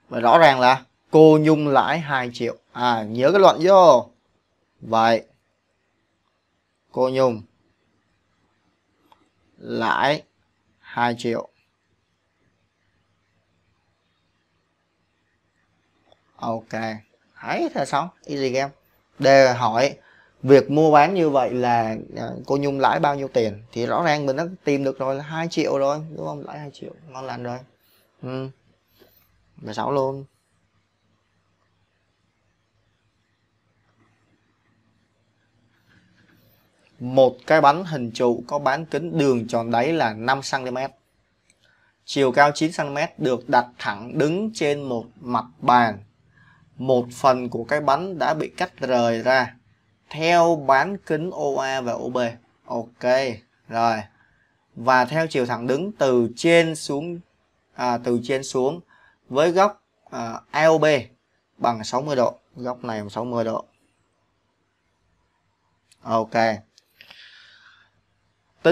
và rõ ràng là cô nhung lãi 2 triệu à nhớ cái luận vô vậy cô nhung lãi 2 triệu ok thấy thế xong easy game đề hỏi việc mua bán như vậy là à, cô nhung lãi bao nhiêu tiền thì rõ ràng mình đã tìm được rồi là hai triệu rồi đúng không lãi hai triệu ngon lành rồi ừ. 16 luôn một cái bánh hình trụ có bán kính đường tròn đáy là 5cm. Chiều cao 9cm được đặt thẳng đứng trên một mặt bàn. Một phần của cái bánh đã bị cắt rời ra theo bán kính OA và OB. Ok, rồi. Và theo chiều thẳng đứng từ trên xuống à, từ trên xuống với góc à, AOB bằng 60 độ. Góc này bằng 60 độ. Ok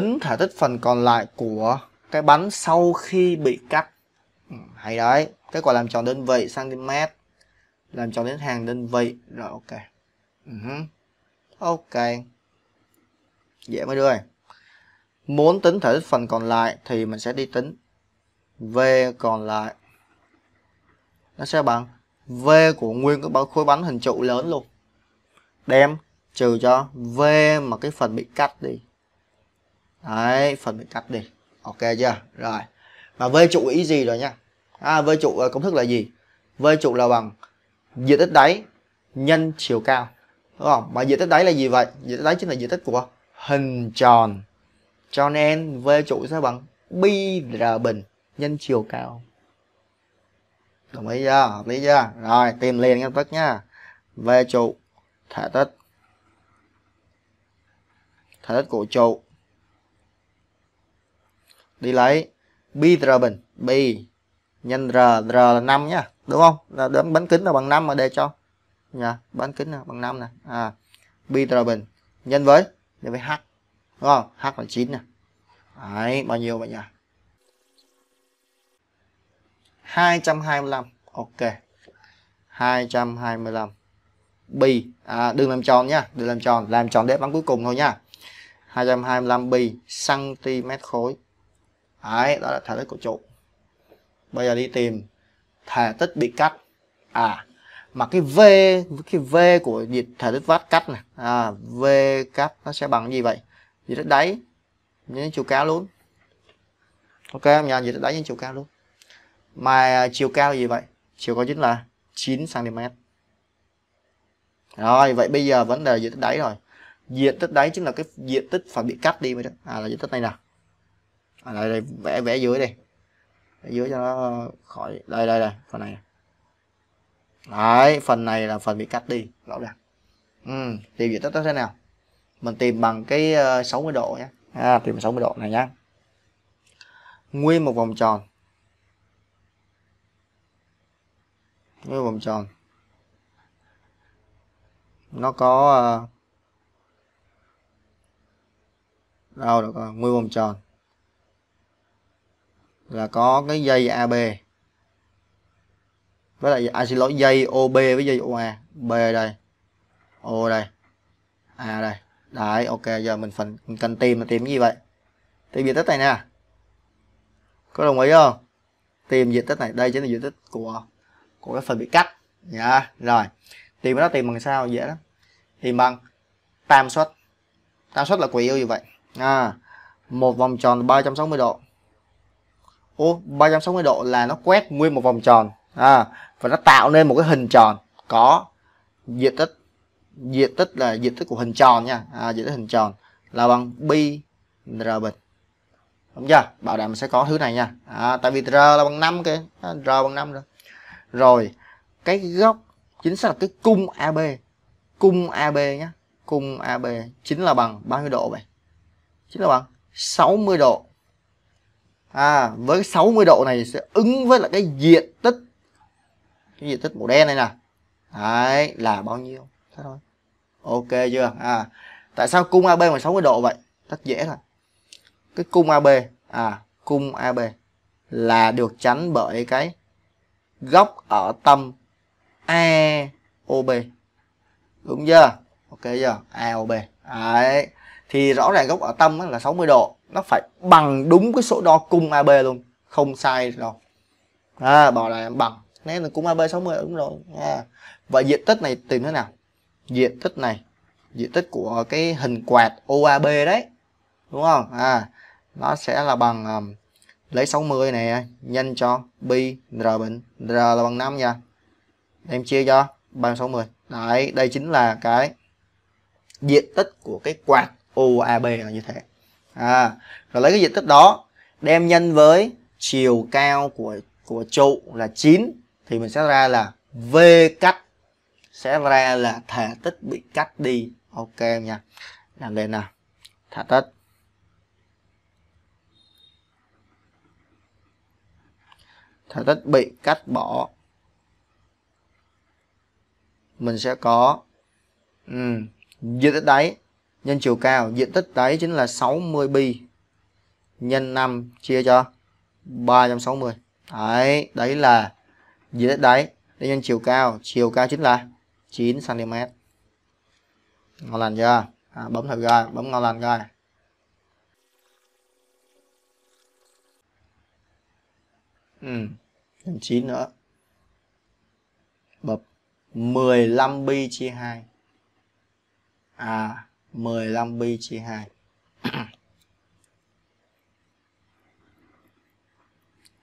tính thể tích phần còn lại của cái bánh sau khi bị cắt ừ, hay đấy cái quả làm tròn đơn vị cm làm tròn đến hàng đơn vị rồi ok ừ, ok dễ mới đưa muốn tính thể tích phần còn lại thì mình sẽ đi tính v còn lại nó sẽ bằng v của nguyên cái khối bánh hình trụ lớn luôn đem trừ cho v mà cái phần bị cắt đi đấy phần mình cắt đi ok chưa rồi và v trụ ý gì rồi nha à, v trụ à, công thức là gì v trụ là bằng diện tích đáy nhân chiều cao đúng không mà diện tích đáy là gì vậy diện tích đáy chính là diện tích của hình tròn cho nên v trụ sẽ bằng pi r bình nhân chiều cao đồng ý chưa hợp lý chưa rồi tìm liền ngay tức nha v trụ thể tích thể tích của trụ đi lấy bi r bình bi nhân r r là năm nhá đúng không là đếm bán kính là bằng 5 mà đề cho nha dạ, bán kính là bằng 5 nè à bi r bình nhân với nhân với h đúng không h là 9 nè ấy bao nhiêu vậy nhỉ 225 ok 225 bi à, đừng làm tròn nhá đừng làm tròn làm tròn đếp bắn cuối cùng thôi nhá 225 bi cm khối Đấy, đó là thể tích của trụ. Bây giờ đi tìm thể tích bị cắt. À, mà cái V, cái V của diện thể tích vát cắt này, à, V cắt nó sẽ bằng gì vậy? diện tích đáy những chiều cao luôn. Ok em nhờ nhiệt đất đáy những chiều cao luôn. Mà chiều cao gì vậy? Chiều cao chính là 9cm. Rồi, vậy bây giờ vấn đề diện tích đáy rồi. Diện tích đáy chính là cái diện tích phải bị cắt đi mới được. À là diện tích này nào à, đây đây vẽ vẽ dưới đi vẽ dưới cho nó khỏi đây đây đây phần này đấy phần này là phần bị cắt đi rõ ràng ừ, tìm diện tích nó thế nào mình tìm bằng cái 60 ờ, độ nhé à, tìm bằng 60 độ này nhá nguyên một vòng tròn nguyên vòng tròn nó có ờ, đâu được nguyên vòng tròn là có cái dây AB với lại à, xin lỗi dây OB với dây OA B đây O đây A đây đấy ok giờ mình phần mình cần tìm là tìm cái gì vậy tìm diện tích này nè có đồng ý không tìm diện tích này đây chính là diện tích của của cái phần bị cắt nhá dạ, yeah. rồi tìm nó tìm bằng sao dễ lắm tìm bằng tam suất tam suất là quỷ yêu như vậy à, một vòng tròn 360 độ ô 360 độ là nó quét nguyên một vòng tròn à, và nó tạo nên một cái hình tròn có diện tích diện tích là diện tích của hình tròn nha à, diện tích hình tròn là bằng pi r bình đúng chưa bảo đảm sẽ có thứ này nha à, tại vì r là bằng 5 kìa r bằng 5 rồi rồi cái góc chính xác là cái cung ab cung ab nhá cung ab chính là bằng bao nhiêu độ vậy chính là bằng 60 độ à, với cái 60 độ này sẽ ứng với là cái diện tích cái diện tích màu đen này nè đấy là bao nhiêu thế thôi ok chưa à tại sao cung ab mà 60 độ vậy rất dễ thôi cái cung ab à cung ab là được tránh bởi cái góc ở tâm AOB đúng chưa ok chưa AOB đấy thì rõ ràng góc ở tâm là 60 độ nó phải bằng đúng cái số đo cung AB luôn không sai đâu à, bò này em bằng nên là cung AB 60 đúng rồi à. và diện tích này tìm thế nào diện tích này diện tích của cái hình quạt OAB đấy đúng không à nó sẽ là bằng um, lấy 60 này à, nhân cho pi r bình r là bằng 5 nha em chia cho bằng 60 đấy đây chính là cái diện tích của cái quạt OAB là như thế à, rồi lấy cái diện tích đó đem nhân với chiều cao của của trụ là 9 thì mình sẽ ra là V cắt sẽ ra là thể tích bị cắt đi ok nha làm lên nào thể tích thể tích bị cắt bỏ mình sẽ có ừ, diện tích đáy nhân chiều cao diện tích đấy chính là 60 pi nhân 5 chia cho 360 đấy đấy là diện tích đấy đây nhân chiều cao chiều cao chính là 9 cm ngon lành chưa à, bấm thử ra bấm ngon lành coi ừ 9 nữa bập 15 bi chia 2 à 15 pi chia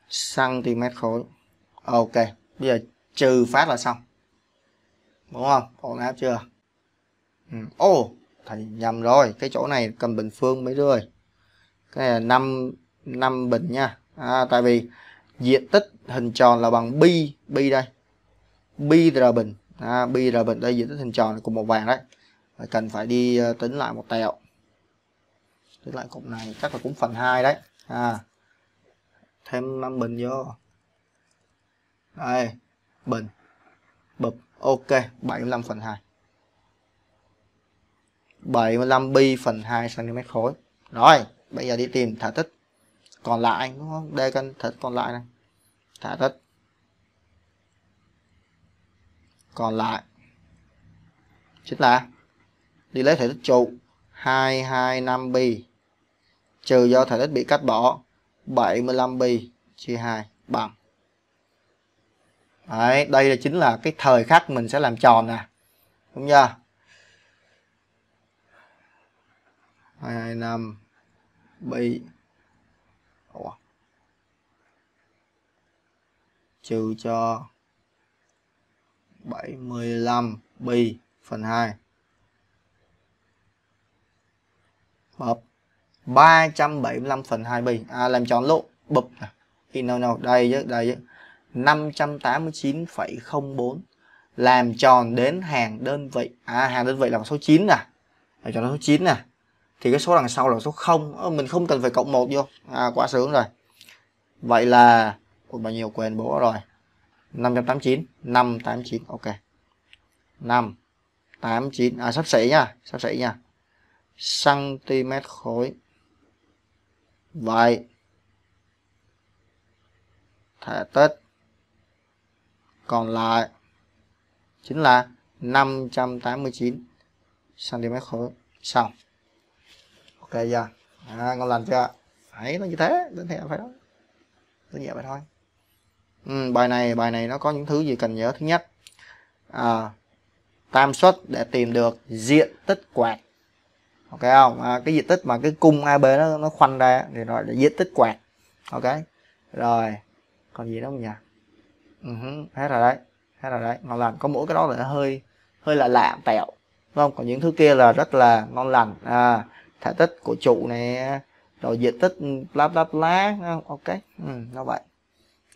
2 cm khối ok bây giờ trừ phát là xong đúng không ổn áp chưa ừ. ô thầy nhầm rồi cái chỗ này cần bình phương mới rồi, cái này là 5 5 bình nha à, tại vì diện tích hình tròn là bằng pi pi đây pi r bình à, bi là bình đây diện tích hình tròn là cùng một vàng đấy phải cần phải đi ờ, tính lại một tẹo tính lại cục này chắc là cũng phần 2 đấy à thêm 5 bình vô đây bình bập, ok 75 phần 2 75 pi phần 2 cm khối rồi bây giờ đi tìm thể tích còn lại đúng không đây căn thể tích còn lại này thể tích còn lại chính là đi lấy thể tích trụ 225 pi trừ do thể tích bị cắt bỏ 75 pi chia 2 bằng Đấy, đây là chính là cái thời khắc mình sẽ làm tròn nè. Đúng chưa? 25 pi trừ cho 75 pi phần 2 bập 375 phần 2 bình à, làm tròn lộ bập in no no đây chứ đây chứ 589,04 làm tròn đến hàng đơn vị à hàng đơn vị là số 9 nè làm tròn số 9 nè thì cái số đằng sau là số 0 ờ, mình không cần phải cộng 1 vô à, quá sướng rồi vậy là Ủa, bao nhiêu quên bố rồi 589 589 ok 589 à sắp xỉ nha sắp xỉ nha cm khối vậy thể tích còn lại chính là 589 cm khối xong ok giờ à, ngon lành chưa hãy nó như thế đến theo phải đó tôi nhẹ vậy thôi ừ, bài này bài này nó có những thứ gì cần nhớ thứ nhất à, tam suất để tìm được diện tích quạt ok không à, cái diện tích mà cái cung ab nó nó khoanh ra thì gọi là diện tích quạt ok rồi còn gì nữa không nhỉ uh-huh. hết rồi đấy hết rồi đấy ngon lành có mỗi cái đó là hơi hơi là lạ tẹo đúng không còn những thứ kia là rất là ngon lành à, thể tích của trụ này rồi diện tích bla bla lá, ok ừ, nó vậy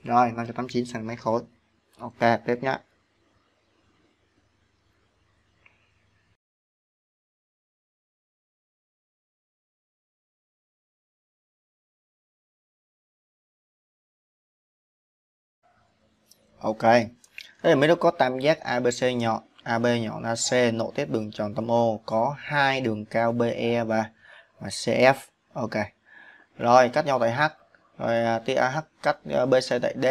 rồi 589 cm khối ok tiếp nhá ok đây là mấy đứa có tam giác ABC nhọn AB nhọn AC nội tiếp đường tròn tâm O có hai đường cao BE và và CF ok rồi cắt nhau tại H rồi à, tia cắt à, BC tại D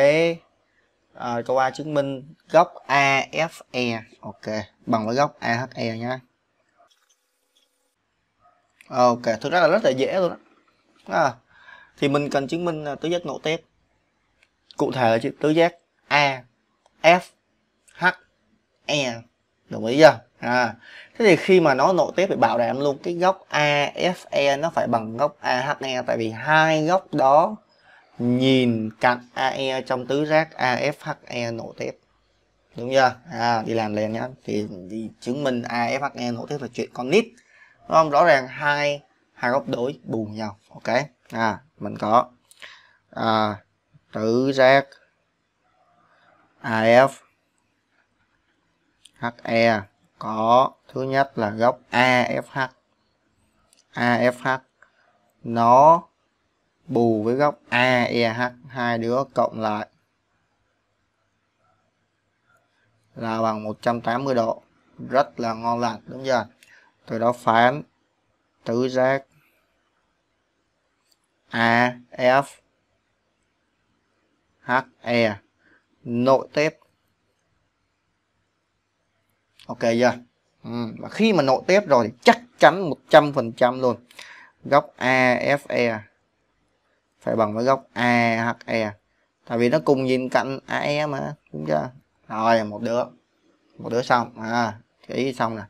à, câu A chứng minh góc AFE ok bằng với góc AHE nhá. ok thực ra là rất là dễ luôn đó à, thì mình cần chứng minh à, tứ giác nội tiếp cụ thể là tứ giác A F H E đồng ý chưa à, thế thì khi mà nó nội tiếp thì bảo đảm luôn cái góc AFE nó phải bằng góc AHE tại vì hai góc đó nhìn cạnh AE trong tứ giác AFHE nội tiếp đúng chưa à, đi làm liền nhá thì, thì chứng minh AFHE nội tiếp là chuyện con nít đúng không rõ ràng hai hai góc đối bù nhau ok à mình có à, tứ giác AF HE có thứ nhất là góc AFH AFH nó bù với góc AEH hai đứa cộng lại là bằng 180 độ rất là ngon lành đúng chưa từ đó phán tứ giác AF HE nội tiếp. ok chưa ừ. khi mà nội tiếp rồi thì chắc chắn 100% luôn góc AFE à? phải bằng với góc AHE à? tại vì nó cùng nhìn cạnh AE mà đúng chưa rồi một đứa một đứa xong à ý xong nè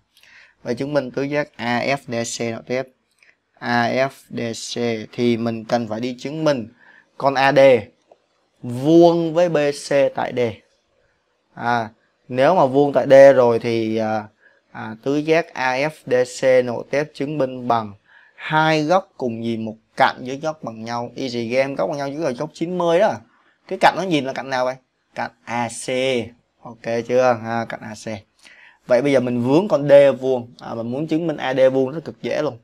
vậy chứng minh tứ giác AFDC nội tép AFDC thì mình cần phải đi chứng minh con AD vuông với BC tại D. À, nếu mà vuông tại D rồi thì à, à, tứ giác AFDC nội tiếp chứng minh bằng hai góc cùng nhìn một cạnh với góc bằng nhau. Easy game góc bằng nhau chứ là góc 90 đó. Cái cạnh nó nhìn là cạnh nào vậy? Cạnh AC. Ok chưa? À, cạnh AC. Vậy bây giờ mình vướng con D vuông. À, mình muốn chứng minh AD vuông rất cực dễ luôn.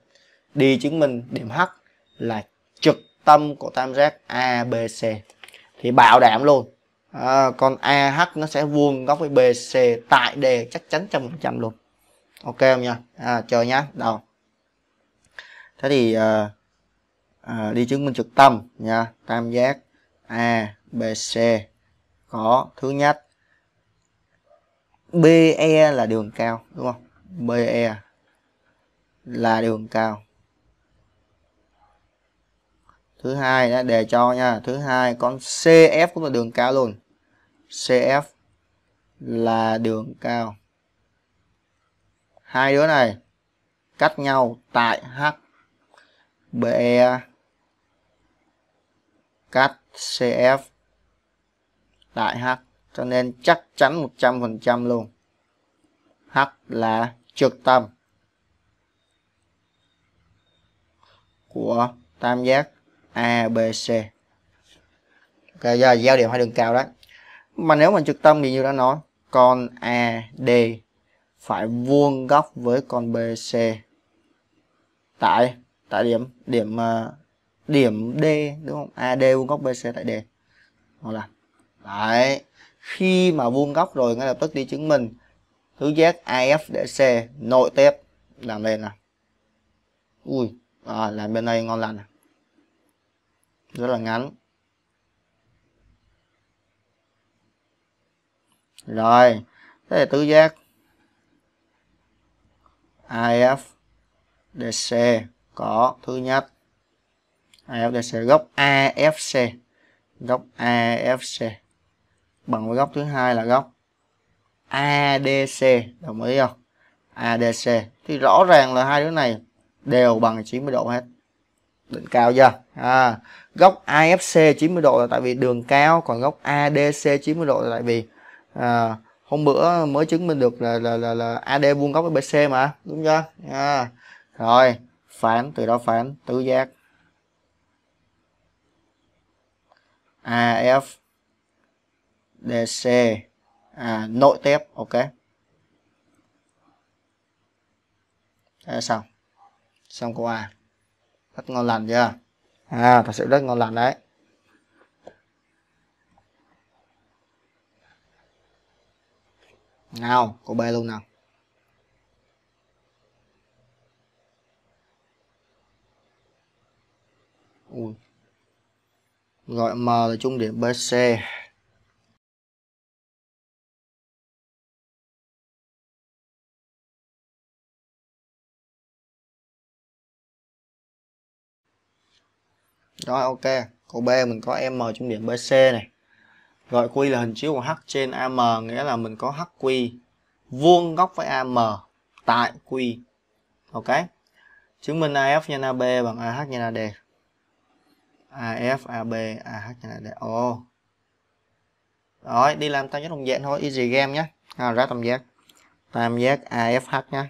Đi chứng minh điểm H là trực tâm của tam giác ABC thì bảo đảm luôn à, ờ, con AH nó sẽ vuông góc với BC tại D chắc chắn trăm phần trăm luôn ok không nha à, chờ nhá đâu thế thì à, à, đi chứng minh trực tâm nha tam giác ABC có thứ nhất BE là đường cao đúng không BE là đường cao thứ hai đã đề cho nha thứ hai con CF cũng là đường cao luôn CF là đường cao hai đứa này cắt nhau tại H BE cắt CF tại H cho nên chắc chắn 100% luôn H là trực tâm của tam giác A B C okay, giao điểm hai đường cao đó. mà nếu mình trực tâm thì như đã nói con AD phải vuông góc với con BC. tại tại điểm điểm ờ, điểm D đúng không AD vuông góc BC tại D hoặc là đấy khi mà vuông góc rồi ngay lập tức đi chứng minh thứ giác AF để C nội tiếp làm lên nè ui à, làm bên đây ngon lành à rất là ngắn rồi thế là tứ giác AFDC có thứ nhất AFDC góc AFC góc AFC bằng với góc thứ hai là góc ADC đồng ý không ADC thì rõ ràng là hai đứa này đều bằng 90 độ hết định cao chưa à, góc AFC 90 độ là tại vì đường cao còn góc ADC 90 độ là tại vì à, hôm bữa mới chứng minh được là là là, là AD vuông góc với BC mà đúng chưa à, rồi phản từ đó phản tứ giác AF DC à, nội tiếp ok Thế xong xong câu A rất ngon lành chưa à thật sự rất ngon lành đấy nào cô bê luôn nào Ui. gọi m là trung điểm bc Rồi ok, câu B mình có M trung điểm BC này. Gọi Q là hình chiếu của H trên AM nghĩa là mình có HQ vuông góc với AM tại Q. Ok. Chứng minh AF nhân AB bằng AH nhân AD. AF AB AH nhân AD. Ồ. Oh. Rồi, đi làm tam giác đồng dạng thôi, easy game nhé. À, ra tam giác. Tam giác AFH nhé.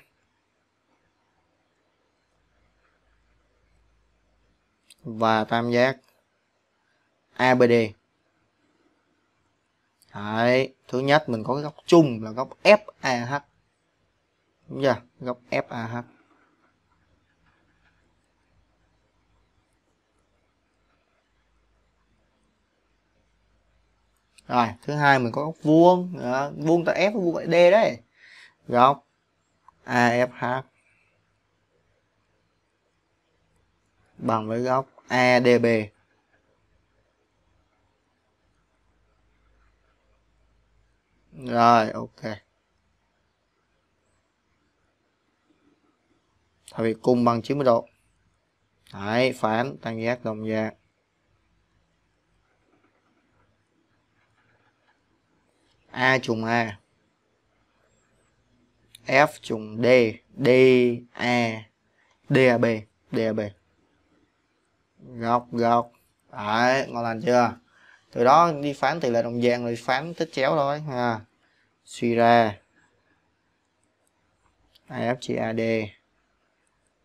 và tam giác ABD. Đấy, thứ nhất mình có cái góc chung là góc FAH. Đúng chưa? Góc FAH. Rồi, thứ hai mình có góc vuông, đó, vuông ta F vuông D đấy. Góc AFH. bằng với góc ADB. Rồi, ok. Tại vì cùng bằng 90 độ. Đấy, phán tăng giác đồng dạng. A trùng A. F trùng D, D A, D A B, D A B gọt gọt đấy ngon lành chưa từ đó đi phán tỷ lệ đồng dạng rồi phán tích chéo thôi ha suy ra AF chia AD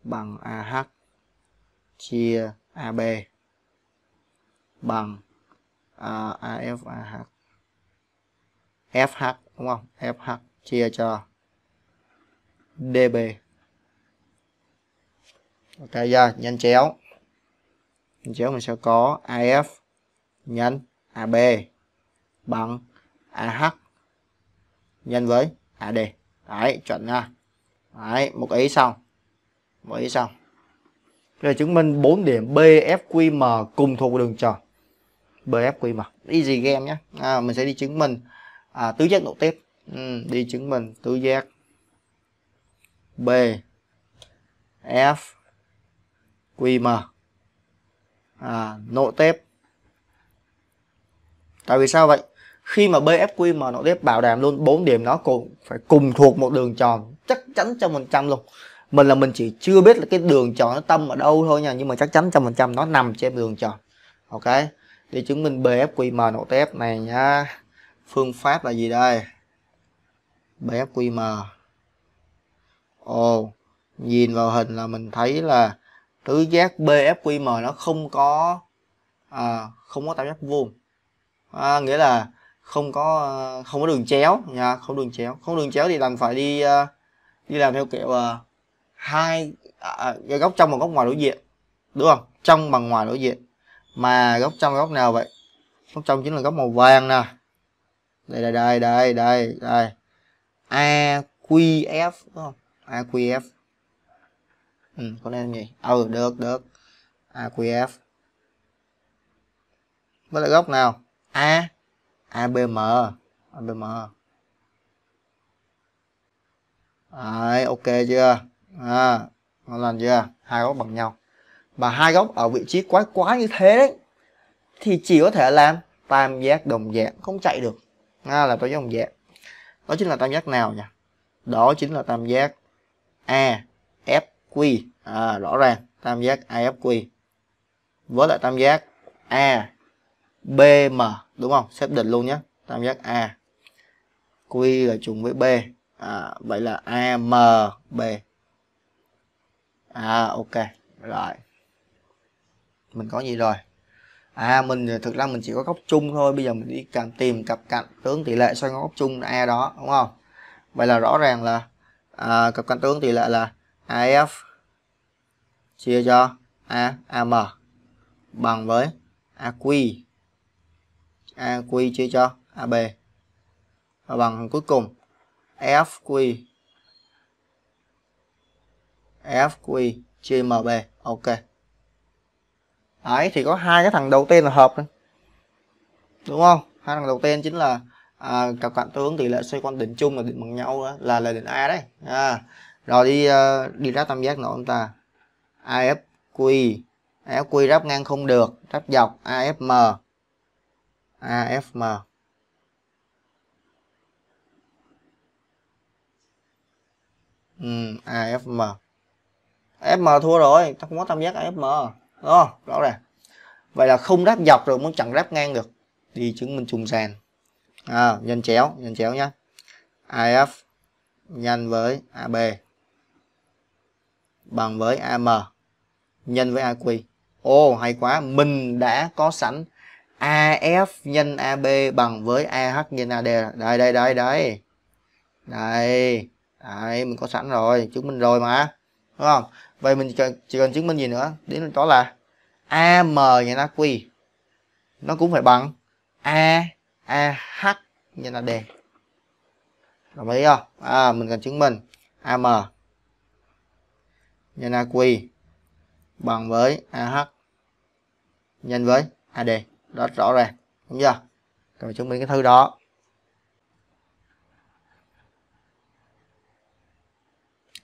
bằng AH à, chia AB bằng uh, AF AH FH đúng không FH chia cho DB ok giờ nhanh chéo hình chéo mình sẽ có AF nhân AB bằng AH nhân với AD đấy chuẩn nha đấy một ý xong một ý xong rồi chứng minh 4 điểm BFQM cùng thuộc đường tròn BFQM easy game nhé à, mình sẽ đi chứng minh à, tứ giác độ tiếp ừ, đi chứng minh tứ giác BFQM à, nộ tép tại vì sao vậy khi mà BFQ mà nộ tép bảo đảm luôn bốn điểm nó cùng phải cùng thuộc một đường tròn chắc chắn trăm phần trăm luôn mình là mình chỉ chưa biết là cái đường tròn nó tâm ở đâu thôi nha nhưng mà chắc chắn trăm phần trăm nó nằm trên đường tròn ok để chứng minh BFQM nổ tép này nhá phương pháp là gì đây BFQM ồ nhìn vào hình là mình thấy là tứ giác BFQM nó không có à, không có tam giác vuông à, nghĩa là không có à, không có đường chéo nha không đường chéo không đường chéo thì đành phải đi à, đi làm theo kiểu à, hai à, góc trong và góc ngoài đối diện đúng không trong bằng ngoài đối diện mà góc trong góc nào vậy góc trong chính là góc màu vàng nè đây đây đây đây đây đây AQF đúng không AQF ừ, con này làm gì ừ được được aqf với lại góc nào a abm abm Đấy, ok chưa à, ngon lành chưa hai góc bằng nhau và hai góc ở vị trí quái quá như thế đấy thì chỉ có thể làm tam giác đồng dạng không chạy được à, là tam giác đồng dạng đó chính là tam giác nào nhỉ đó chính là tam giác AFB Q à, rõ ràng tam giác AFQ với lại tam giác A BM đúng không xếp định luôn nhé tam giác A Q là trùng với B à, vậy là AMB à ok rồi mình có gì rồi à mình thực ra mình chỉ có góc chung thôi bây giờ mình đi càng tìm cặp cạnh tướng tỷ lệ xoay góc chung A đó đúng không vậy là rõ ràng là à, cặp cạnh tướng tỷ lệ là AF chia cho A AM bằng với AQ AQ chia cho AB và bằng cuối cùng FQ FQ chia MB ok đấy thì có hai cái thằng đầu tiên là hợp đúng không hai thằng đầu tiên chính là à, cặp cạnh tương tỷ lệ xoay quanh đỉnh chung là định bằng nhau đó, là là đỉnh A đấy à, rồi đi uh, đi ráp tam giác nổ chúng ta AFQ AFQ ráp ngang không được ráp dọc AFM AFM ừ, AFM AFM thua rồi ta không có tam giác AFM đó rõ ràng vậy là không ráp dọc rồi muốn chẳng ráp ngang được đi chứng minh trùng sàn à, nhân chéo nhân chéo nhá, AF nhanh với AB bằng với AM nhân với AQ. Ồ oh, hay quá, mình đã có sẵn AF nhân AB bằng với AH nhân AD. Đây đây đây đây. Đây. Đấy, mình có sẵn rồi, chứng minh rồi mà. Đúng không? Vậy mình chỉ cần, chỉ cần chứng minh gì nữa? Đến đó là AM nhân AQ nó cũng phải bằng A AH nhân AD. Đồng ý không? À mình cần chứng minh AM nhân AQ bằng với AH nhân với AD. Đó rõ ràng, đúng chưa? Rồi chứng minh cái thứ đó.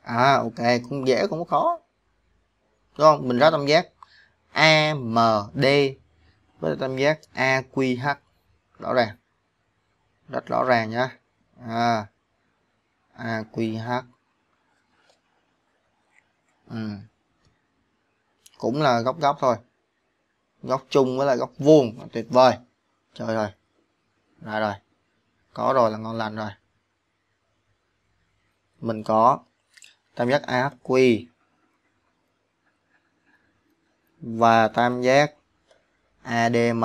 À ok, cũng dễ cũng khó. Đúng không? Mình ra tam giác AMD với tam giác AQH. Rõ ràng. Rất rõ ràng nhá. À AQH Ừ. cũng là góc góc thôi góc chung với lại góc vuông tuyệt vời trời ơi rồi rồi có rồi là ngon lành rồi mình có tam giác AHQ và tam giác ADM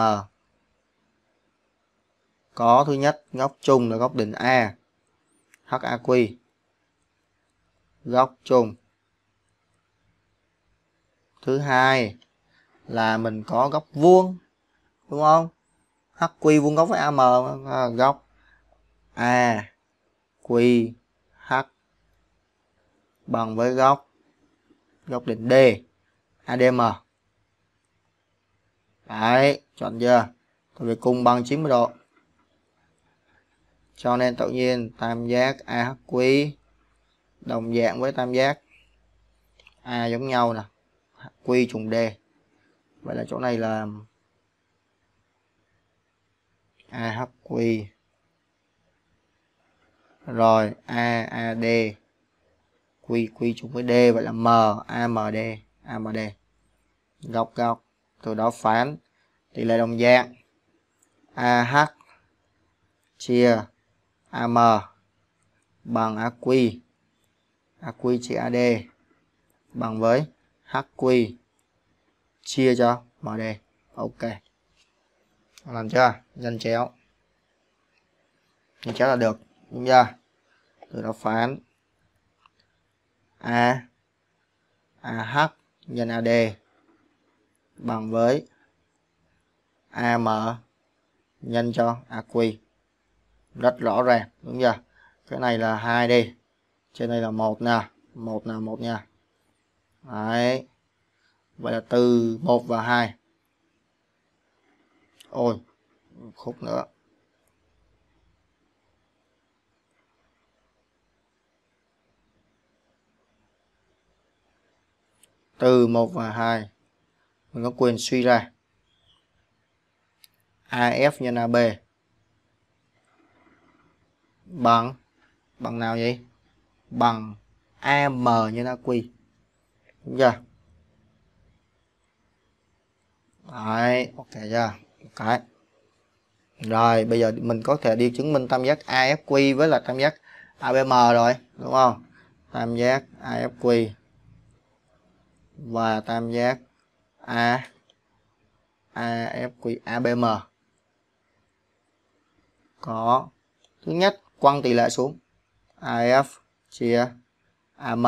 có thứ nhất góc chung là góc đỉnh A HAQ góc chung thứ hai là mình có góc vuông đúng không hq vuông góc với am góc a q h bằng với góc góc đỉnh d adm đấy chọn chưa tại vì cùng bằng 90 độ cho nên tự nhiên tam giác AHQ đồng dạng với tam giác A giống nhau nè Q trùng D. Vậy là chỗ này là AHQ rồi A A D Q Q chung với D vậy là M A M D A M D góc góc từ đó phán tỷ lệ đồng dạng A H chia A M bằng A Q A Q chia A D bằng với HQ chia cho MD. Ok. Làm chưa? Nhân chéo. Nhân chéo là được, đúng chưa? Từ đó phán A AH nhân AD bằng với AM nhân cho AQ. Rất rõ ràng, đúng chưa? Cái này là 2D. Trên đây là một nè, một nè, một nha. Đấy. Vậy là từ 1 và 2. Ôi, khúc nữa. Từ 1 và 2. Mình có quyền suy ra. AF nhân AB bằng bằng nào vậy? Bằng AM nhân AQ. Dạ. chưa Đấy, ok chưa cái rồi bây giờ mình có thể đi chứng minh tam giác AFQ với là tam giác ABM rồi đúng không tam giác AFQ và tam giác A AFQ ABM có thứ nhất quăng tỷ lệ xuống AF chia AM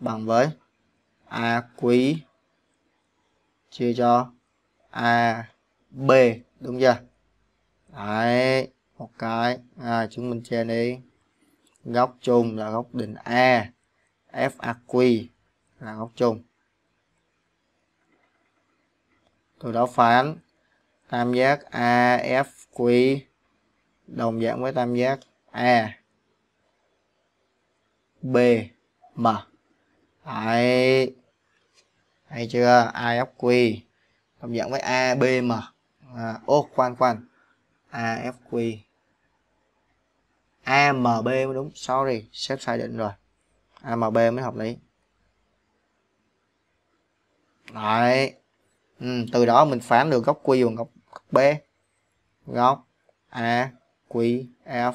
bằng với a quý chia cho a b đúng chưa đấy một cái à, chứng minh trên đi góc chung là góc đỉnh a faq là góc chung từ đó phán tam giác AFQ đồng dạng với tam giác A BM Đấy. Hay chưa? I ốc Q đồng dạng với A, B, M. À, ô, khoan khoan. A, F, Q. A, M, B mới đúng. Sorry, xếp sai định rồi. A, M, B mới hợp lý. Đấy. Ừ, từ đó mình phán được góc Q bằng góc, B. Góc A, Q, F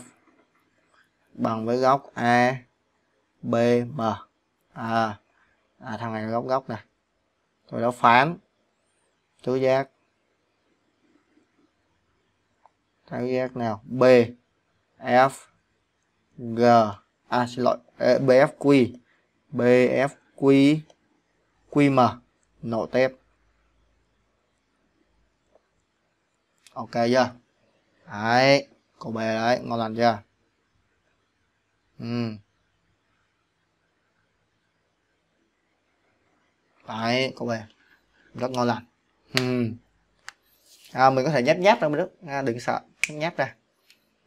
bằng với góc A, B, M à, à thằng này góc góc này tôi đã phán tứ giác tứ giác nào b f g à xin lỗi B B F F Q Q Q M nội tép ok chưa đấy câu b đấy ngon lành chưa ừ đấy cậu bé rất ngon lành à, mình có thể nháp nháp ra mình đức à, đừng sợ nháp nháp ra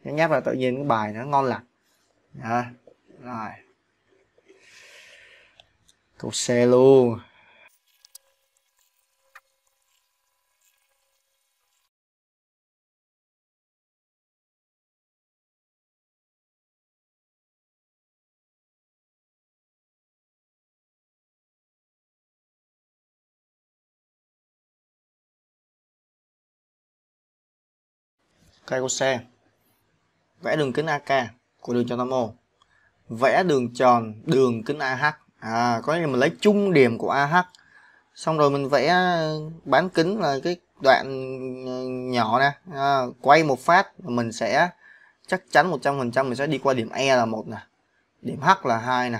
nháp nháp là tự nhiên cái bài nó ngon lành à, rồi câu C luôn Kaiose vẽ đường kính AK của đường tròn tam ô vẽ đường tròn đường kính AH à, có nghĩa là mình lấy trung điểm của AH xong rồi mình vẽ ờ, bán kính là cái đoạn ờ, nhỏ nè à, quay một phát mình sẽ chắc chắn 100% mình sẽ đi qua điểm E là một nè điểm H là hai nè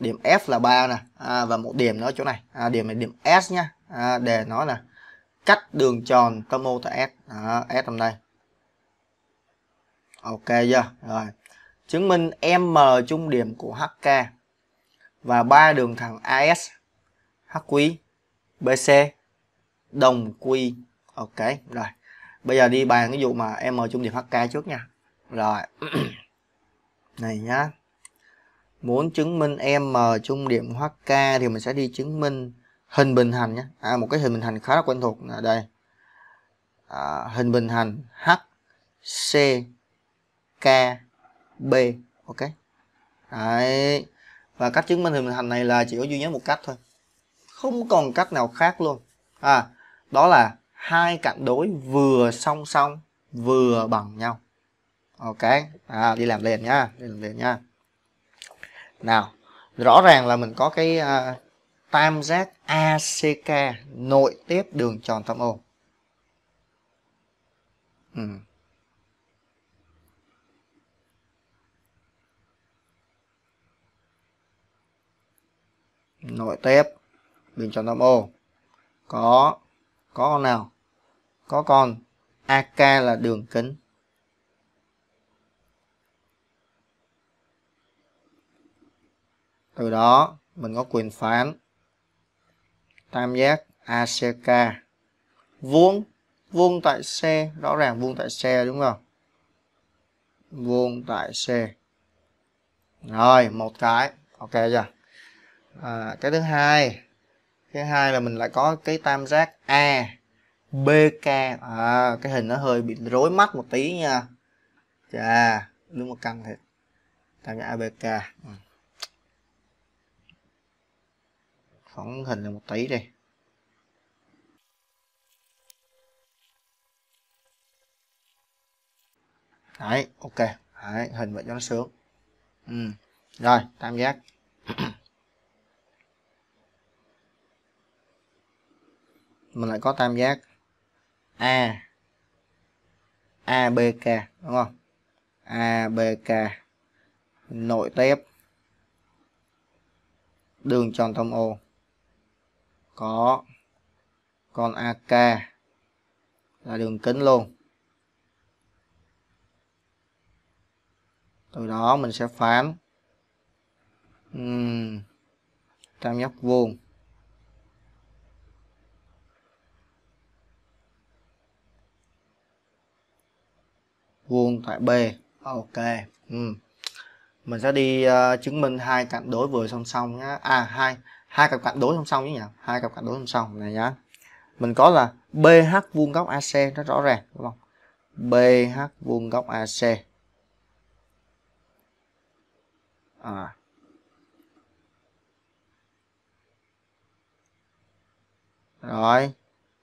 điểm F là ba nè à, và một điểm nữa chỗ này à, điểm này điểm S nhá à, để nó là cắt đường tròn tâm ô tại S à, S nằm đây ok chưa rồi chứng minh m trung điểm của hk và ba đường thẳng as hq bc đồng quy ok rồi bây giờ đi bàn cái vụ mà m trung điểm hk trước nha rồi này nhá muốn chứng minh m trung điểm hk thì mình sẽ đi chứng minh hình bình hành nhé à, một cái hình bình hành khá là quen thuộc ở đây à, hình bình hành hc KB ok Đấy. và cách chứng minh hình thành này là chỉ có duy nhất một cách thôi không còn cách nào khác luôn à đó là hai cạnh đối vừa song song vừa bằng nhau ok à, đi làm liền nha đi làm liền nha nào rõ ràng là mình có cái uh, tam giác ACK nội tiếp đường tròn tâm ô ừ. nội tép bình chọn tam ô có có con nào có con AK là đường kính từ đó mình có quyền phán tam giác ACK vuông vuông tại C rõ ràng vuông tại C đúng không vuông tại C rồi một cái ok chưa à, cái thứ hai thứ hai là mình lại có cái tam giác a bk à, cái hình nó hơi bị rối mắt một tí nha chà đúng một căng thiệt tam giác abk ừ. phóng hình là một tí đi đấy ok đấy, hình vậy cho nó sướng ừ. rồi tam giác mình lại có tam giác A ABK đúng không? ABK nội tiếp đường tròn tâm O có con AK là đường kính luôn từ đó mình sẽ phán um, tam giác vuông vuông tại B ok ừ. mình sẽ đi uh, chứng minh hai cạnh đối vừa song song nhá à hai hai cặp cạnh đối song song chứ nhỉ hai cặp cạnh đối song song này nhá mình có là BH vuông góc AC nó rõ ràng đúng không BH vuông góc AC à rồi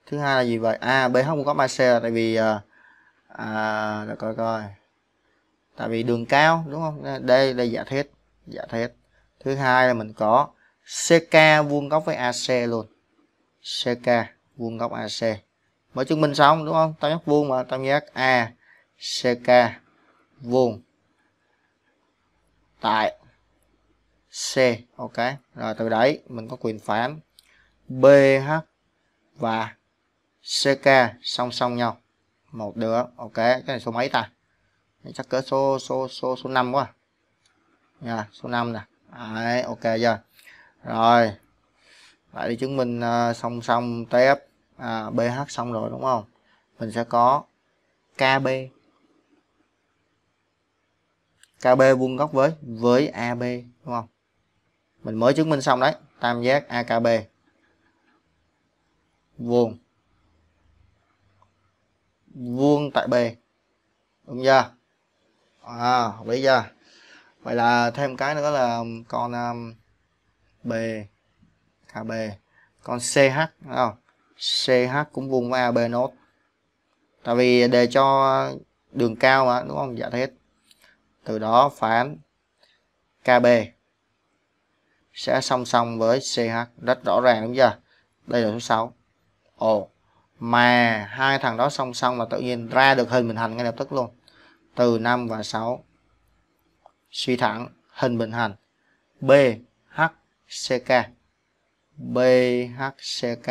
thứ hai là gì vậy à BH vuông góc AC là tại vì uh, à, để coi coi tại vì đường cao đúng không đây đây giả thiết giả thiết thứ hai là mình có CK vuông góc với AC luôn CK vuông góc AC mới chứng minh xong đúng không tam giác vuông mà tam giác A CK vuông tại C ok rồi từ đấy mình có quyền phán BH và CK song song nhau một được ok cái này số mấy ta chắc cỡ số số số số năm quá nha yeah, số 5 nè Đấy, ok chưa rồi lại đi chứng minh uh, song song TF à, BH xong rồi đúng không mình sẽ có KB KB vuông góc với với AB đúng không mình mới chứng minh xong đấy tam giác AKB vuông vuông tại B đúng chưa à hợp lý vậy là thêm cái nữa là con um, B KB à, con CH không CH cũng vuông với AB nốt tại vì để cho đường cao mà đúng không giả dạ, thiết từ đó phán KB sẽ song song với CH rất rõ ràng đúng chưa đây là số 6 ồ mà hai thằng đó song song và tự nhiên ra được hình bình hành ngay lập tức luôn từ 5 và 6 suy thẳng hình bình hành BHCK BHCK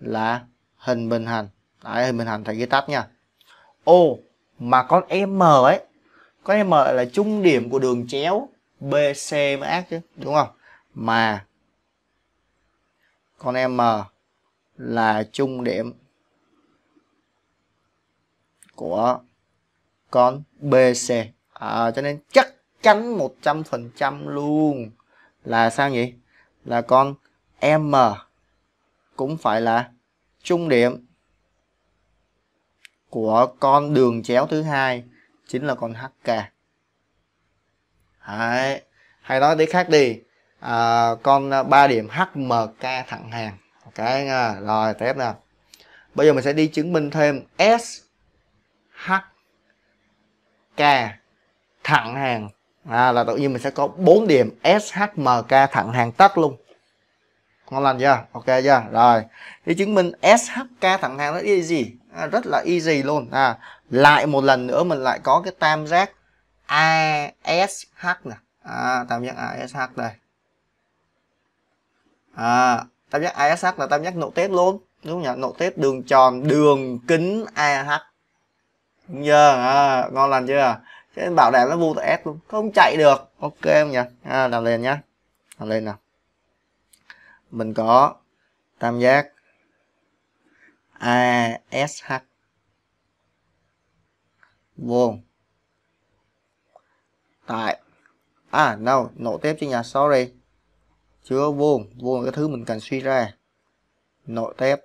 là hình bình hành đấy hình bình hành thầy ghi tắt nha ô mà con M ấy con M là trung điểm của đường chéo BC mới ác chứ đúng không mà con M là trung điểm của con BC à, cho nên chắc chắn 100% luôn là sao nhỉ là con M cũng phải là trung điểm của con đường chéo thứ hai chính là con HK Đấy. hay nói tí khác đi à, con ba điểm HMK thẳng hàng cái nha rồi tiếp nè bây giờ mình sẽ đi chứng minh thêm s h k thẳng hàng à, là tự nhiên mình sẽ có 4 điểm S H M K thẳng hàng tách luôn ngon lành chưa ok chưa rồi đi chứng minh S H K thẳng hàng rất easy à, rất là easy luôn à, lại một lần nữa mình lại có cái tam giác A S H nè à, tam giác A S H đây à, tam giác ASH là tam giác nội tết luôn đúng không nhỉ nội tết đường tròn đường kính AH giờ yeah, à, ngon lành chưa cái bảo đảm nó vô tờ S luôn không chạy được ok không nhỉ à, làm lên nhá làm lên nào mình có tam giác ASH vuông tại à no nội tiếp chứ nhà sorry chứa vuông vuông là cái thứ mình cần suy ra nội tép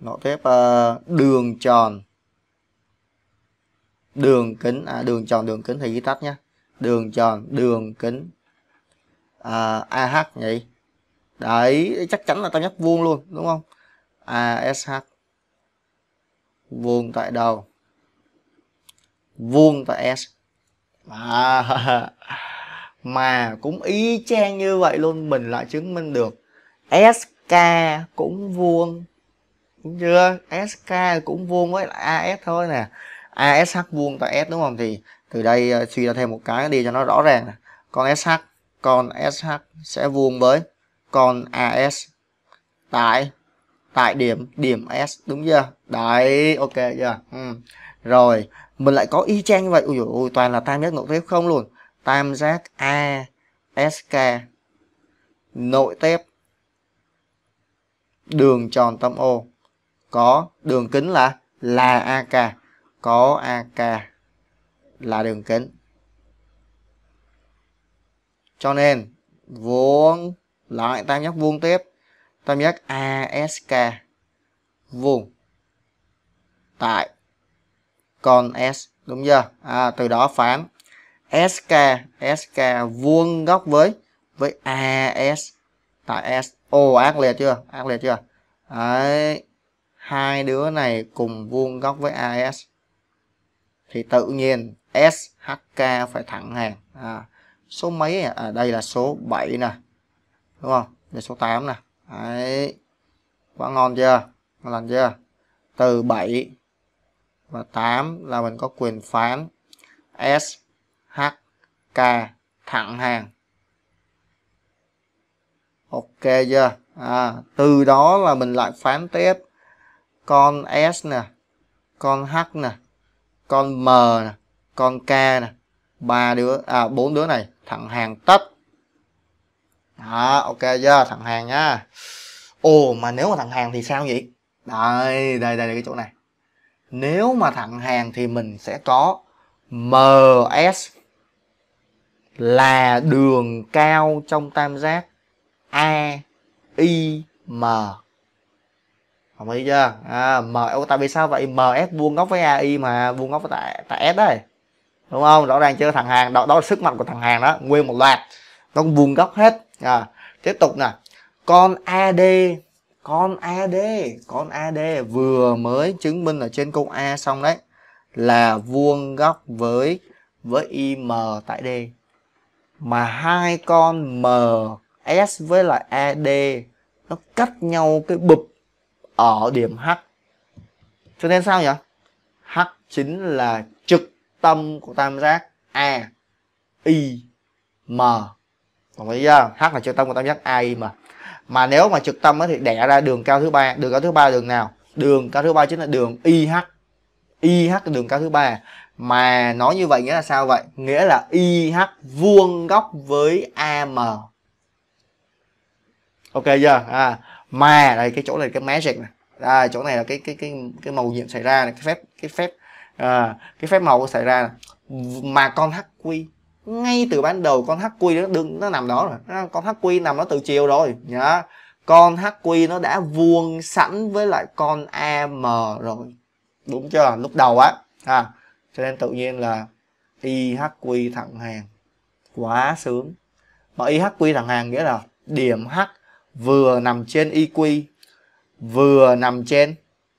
nội tép ờ, đường tròn đường kính à, đường tròn đường kính thì ghi tắt nhé đường tròn đường kính à, AH vậy đấy chắc chắn là tao nhắc vuông luôn đúng không ASH vuông tại đầu vuông tại S à, mà cũng y chang như vậy luôn mình lại chứng minh được SK cũng vuông đúng chưa SK cũng vuông với AS thôi nè ASH vuông tại S đúng không thì từ đây ờ, suy ra thêm một cái đi cho nó rõ ràng nè con SH con SH sẽ vuông với con AS tại tại điểm điểm S đúng chưa đấy ok chưa ừ. rồi mình lại có y chang như vậy ui dồi toàn là tam giác nội tép không luôn tam giác a sk nội tép đường tròn tâm O có đường kính là là AK có AK là đường kính cho nên vuông lại tam giác vuông tiếp tam giác ASK vuông tại con S đúng chưa à, từ đó phán SK SK vuông góc với với AS tại S ô ác liệt chưa ác liệt chưa Đấy. hai đứa này cùng vuông góc với AS thì tự nhiên SHK phải thẳng hàng à, số mấy ở à? à, đây là số 7 nè đúng không đây số 8 nè Đấy. quá ngon chưa ngon lành chưa từ 7 và 8 là mình có quyền phán S H K thẳng hàng ok chưa à, từ đó là mình lại phán tiếp con S nè con H nè con M nè con K nè ba đứa à bốn đứa này thẳng hàng tất đó ok chưa thẳng hàng nha ồ mà nếu mà thẳng hàng thì sao vậy đây đây, đây cái chỗ này nếu mà thẳng hàng thì mình sẽ có ms là đường cao trong tam giác a i m đồng ý chưa à, m tại vì sao vậy ms vuông góc với ai mà vuông góc với tại tại s đây, đúng không rõ ràng chưa thằng hàng đó đó là sức mạnh của thằng hàng đó nguyên một loạt nó vuông góc hết à, tiếp tục nè con ad con AD con AD vừa mới chứng minh ở trên câu A xong đấy là vuông góc với với IM tại D mà hai con MS với lại AD nó cắt nhau cái bụp ở điểm H cho nên sao nhỉ H chính là trực tâm của tam giác A I M còn thấy chưa H là trực tâm của tam giác A I M mà nếu mà trực tâm thì đẻ ra đường cao thứ ba đường cao thứ ba đường nào đường cao thứ ba chính là đường IH IH đường cao thứ ba mà nói như vậy nghĩa là sao vậy nghĩa là IH vuông góc với AM ok chưa à mà đây cái chỗ này cái magic này à, chỗ này là cái cái cái cái màu nhiệm xảy ra này, cái phép cái phép à, cái phép màu xảy ra này. mà con HQ ngay từ ban đầu con hắc quy nó đứng nó nằm đó rồi con hắc quy nằm nó từ chiều rồi nhá con hắc quy nó đã vuông sẵn với lại con am rồi đúng chưa lúc đầu á à, cho nên tự nhiên là y hắc quy thẳng hàng quá sướng mà y hắc quy thẳng hàng nghĩa là điểm h vừa nằm trên y quy vừa nằm trên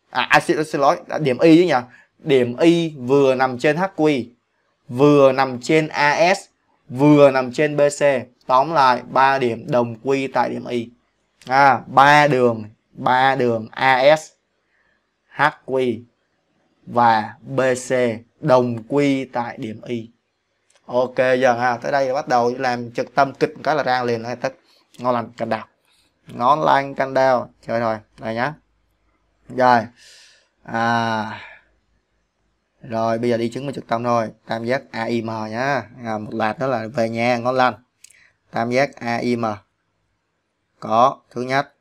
à, à xin, xin lỗi điểm y chứ nhỉ điểm y vừa nằm trên hq vừa nằm trên AS vừa nằm trên BC tóm lại ba điểm đồng quy tại điểm Y à ba đường ba đường AS HQ và BC đồng quy tại điểm Y ok giờ ha tới đây bắt đầu làm trực tâm kịch cái là ra liền ngay tức ngon lành cành đào ngon lành cành đào trời rồi đây nhá rồi à rồi bây giờ đi chứng minh trực tâm thôi tam giác AIM nhá à, một loạt đó là về nhà ngón lành tam giác AIM có thứ nhất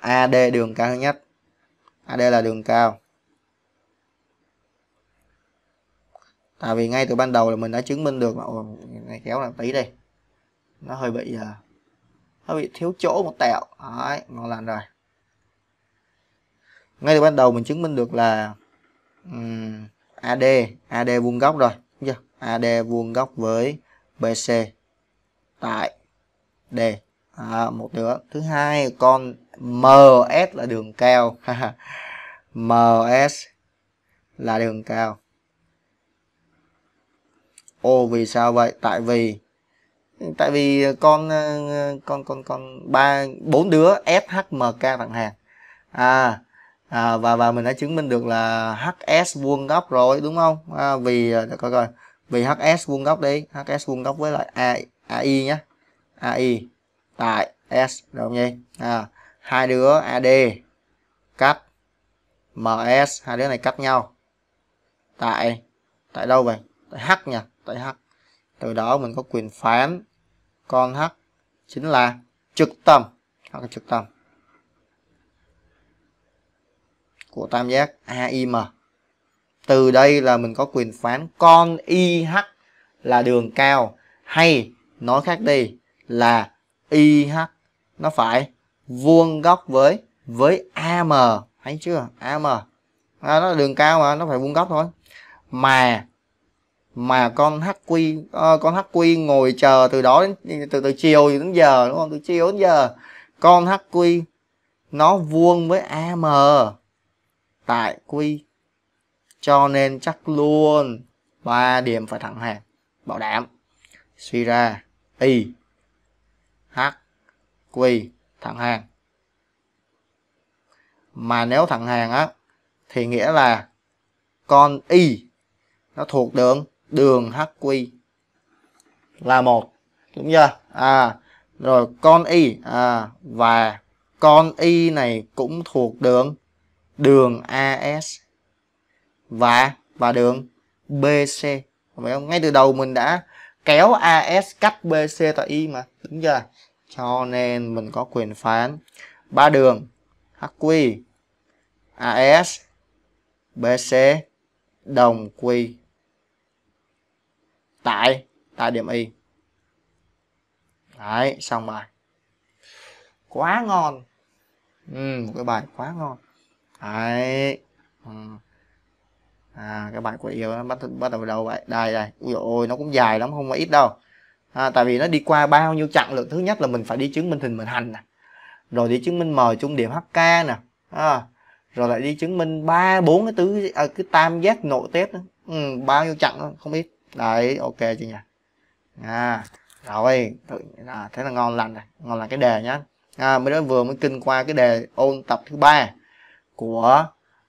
AD đường cao thứ nhất AD là đường cao tại vì ngay từ ban đầu là mình đã chứng minh được mà Ồ, này kéo là tí đi nó hơi bị uh, nó bị thiếu chỗ một tẹo đấy ngon lành rồi ngay từ ban đầu mình chứng minh được là um, AD AD vuông góc rồi đúng chưa AD vuông góc với BC tại D à, một nữa thứ hai con MS là đường cao MS là đường cao ô vì sao vậy tại vì tại vì con con con con ba bốn đứa SHMK thẳng hàng à à, và và mình đã chứng minh được là hs vuông góc rồi đúng không à, vì à, coi coi vì hs vuông góc đi hs vuông góc với lại ai ai nhé ai tại s đúng không nhỉ à, hai đứa ad cắt ms hai đứa này cắt nhau tại tại đâu vậy tại h nha tại h từ đó mình có quyền phán con h chính là trực tâm hoặc trực tâm của tam giác AIM. Từ đây là mình có quyền phán con IH là đường cao hay nói khác đi là IH nó phải vuông góc với với AM thấy chưa AM à, nó là đường cao mà nó phải vuông góc thôi mà mà con HQ à, ờ, con HQ ngồi chờ từ đó đến từ từ chiều đến giờ đúng không từ chiều đến giờ con HQ nó vuông với AM tại quy cho nên chắc luôn 3 điểm phải thẳng hàng bảo đảm suy ra y h quy thẳng hàng mà nếu thẳng hàng á thì nghĩa là con y nó thuộc đường đường hq là một đúng chưa à rồi con y à và con y này cũng thuộc đường đường AS và và đường BC phải không ngay từ đầu mình đã kéo AS cắt BC tại Y mà đúng chưa cho nên mình có quyền phán ba đường HQ AS BC đồng quy tại tại điểm Y đấy xong bài quá ngon ừ, một cái bài quá ngon đấy ừ. à, các bạn của yêu bắt bắt đầu đầu vậy đây đây ôi nó cũng dài lắm không có ít đâu à, tại vì nó đi qua bao nhiêu chặng lượt thứ nhất là mình phải đi chứng minh hình mình hành nè rồi đi chứng minh mời trung điểm hk nè à, rồi lại đi chứng minh ba bốn cái tứ à, cái tam giác nội tép ừ, bao nhiêu chặng không biết đấy ok chị nhỉ à rồi à, thế là ngon lành này, ngon lành cái đề nhá à, mới đó vừa mới kinh qua cái đề ôn tập thứ ba của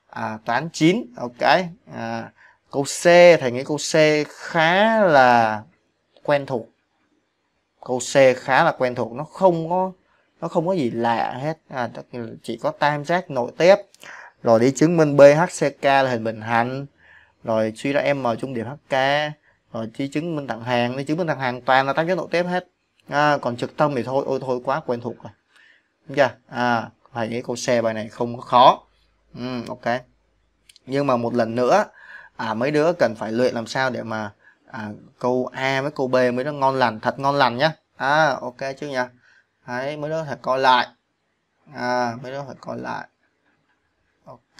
à, toán 9 ok à, câu C thầy nghĩ câu C khá là quen thuộc câu C khá là quen thuộc nó không có nó không có gì lạ hết à, chỉ có tam giác nội tiếp rồi đi chứng minh BHCK là hình bình hành rồi suy ra M trung điểm HK rồi đi chứng minh thẳng hàng đi chứng minh thẳng hàng toàn là tam giác nội tiếp hết à, còn trực tâm thì thôi ôi thôi quá quen thuộc rồi đúng chưa à thầy nghĩ câu C bài này không có khó ừ, ok nhưng mà một lần nữa à, mấy đứa cần phải luyện làm sao để mà à, câu a với câu b mới nó ngon lành thật ngon lành nhá à ok chứ nha đấy mấy đứa phải coi lại à mấy đứa phải coi lại ok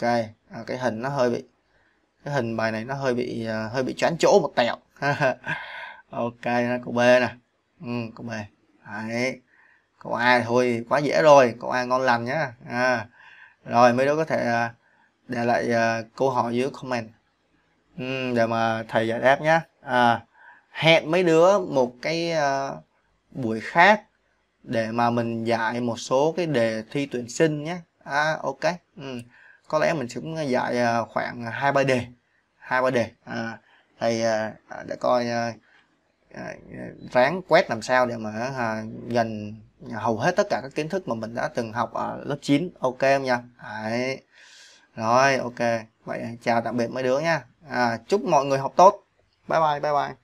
à, cái hình nó hơi bị cái hình bài này nó hơi bị uh, hơi bị choán chỗ một tẹo ok câu b nè ừ, câu b đấy câu a thôi quá dễ rồi câu a ngon lành nhá à rồi mấy đứa có thể à, để lại à, câu hỏi dưới comment ừ, để mà thầy giải đáp nhé à, hẹn mấy đứa một cái à, buổi khác để mà mình dạy một số cái đề thi tuyển sinh nhé à, ok uhm. có lẽ mình cũng dạy khoảng hai ba đề hai ba đề à, thầy để coi ráng quét làm sao để mà uh, dành hầu hết tất cả các kiến thức mà mình đã từng học ở lớp 9 ok em nha Đấy. rồi ok vậy chào tạm biệt mấy đứa nha à, chúc mọi người học tốt bye bye bye bye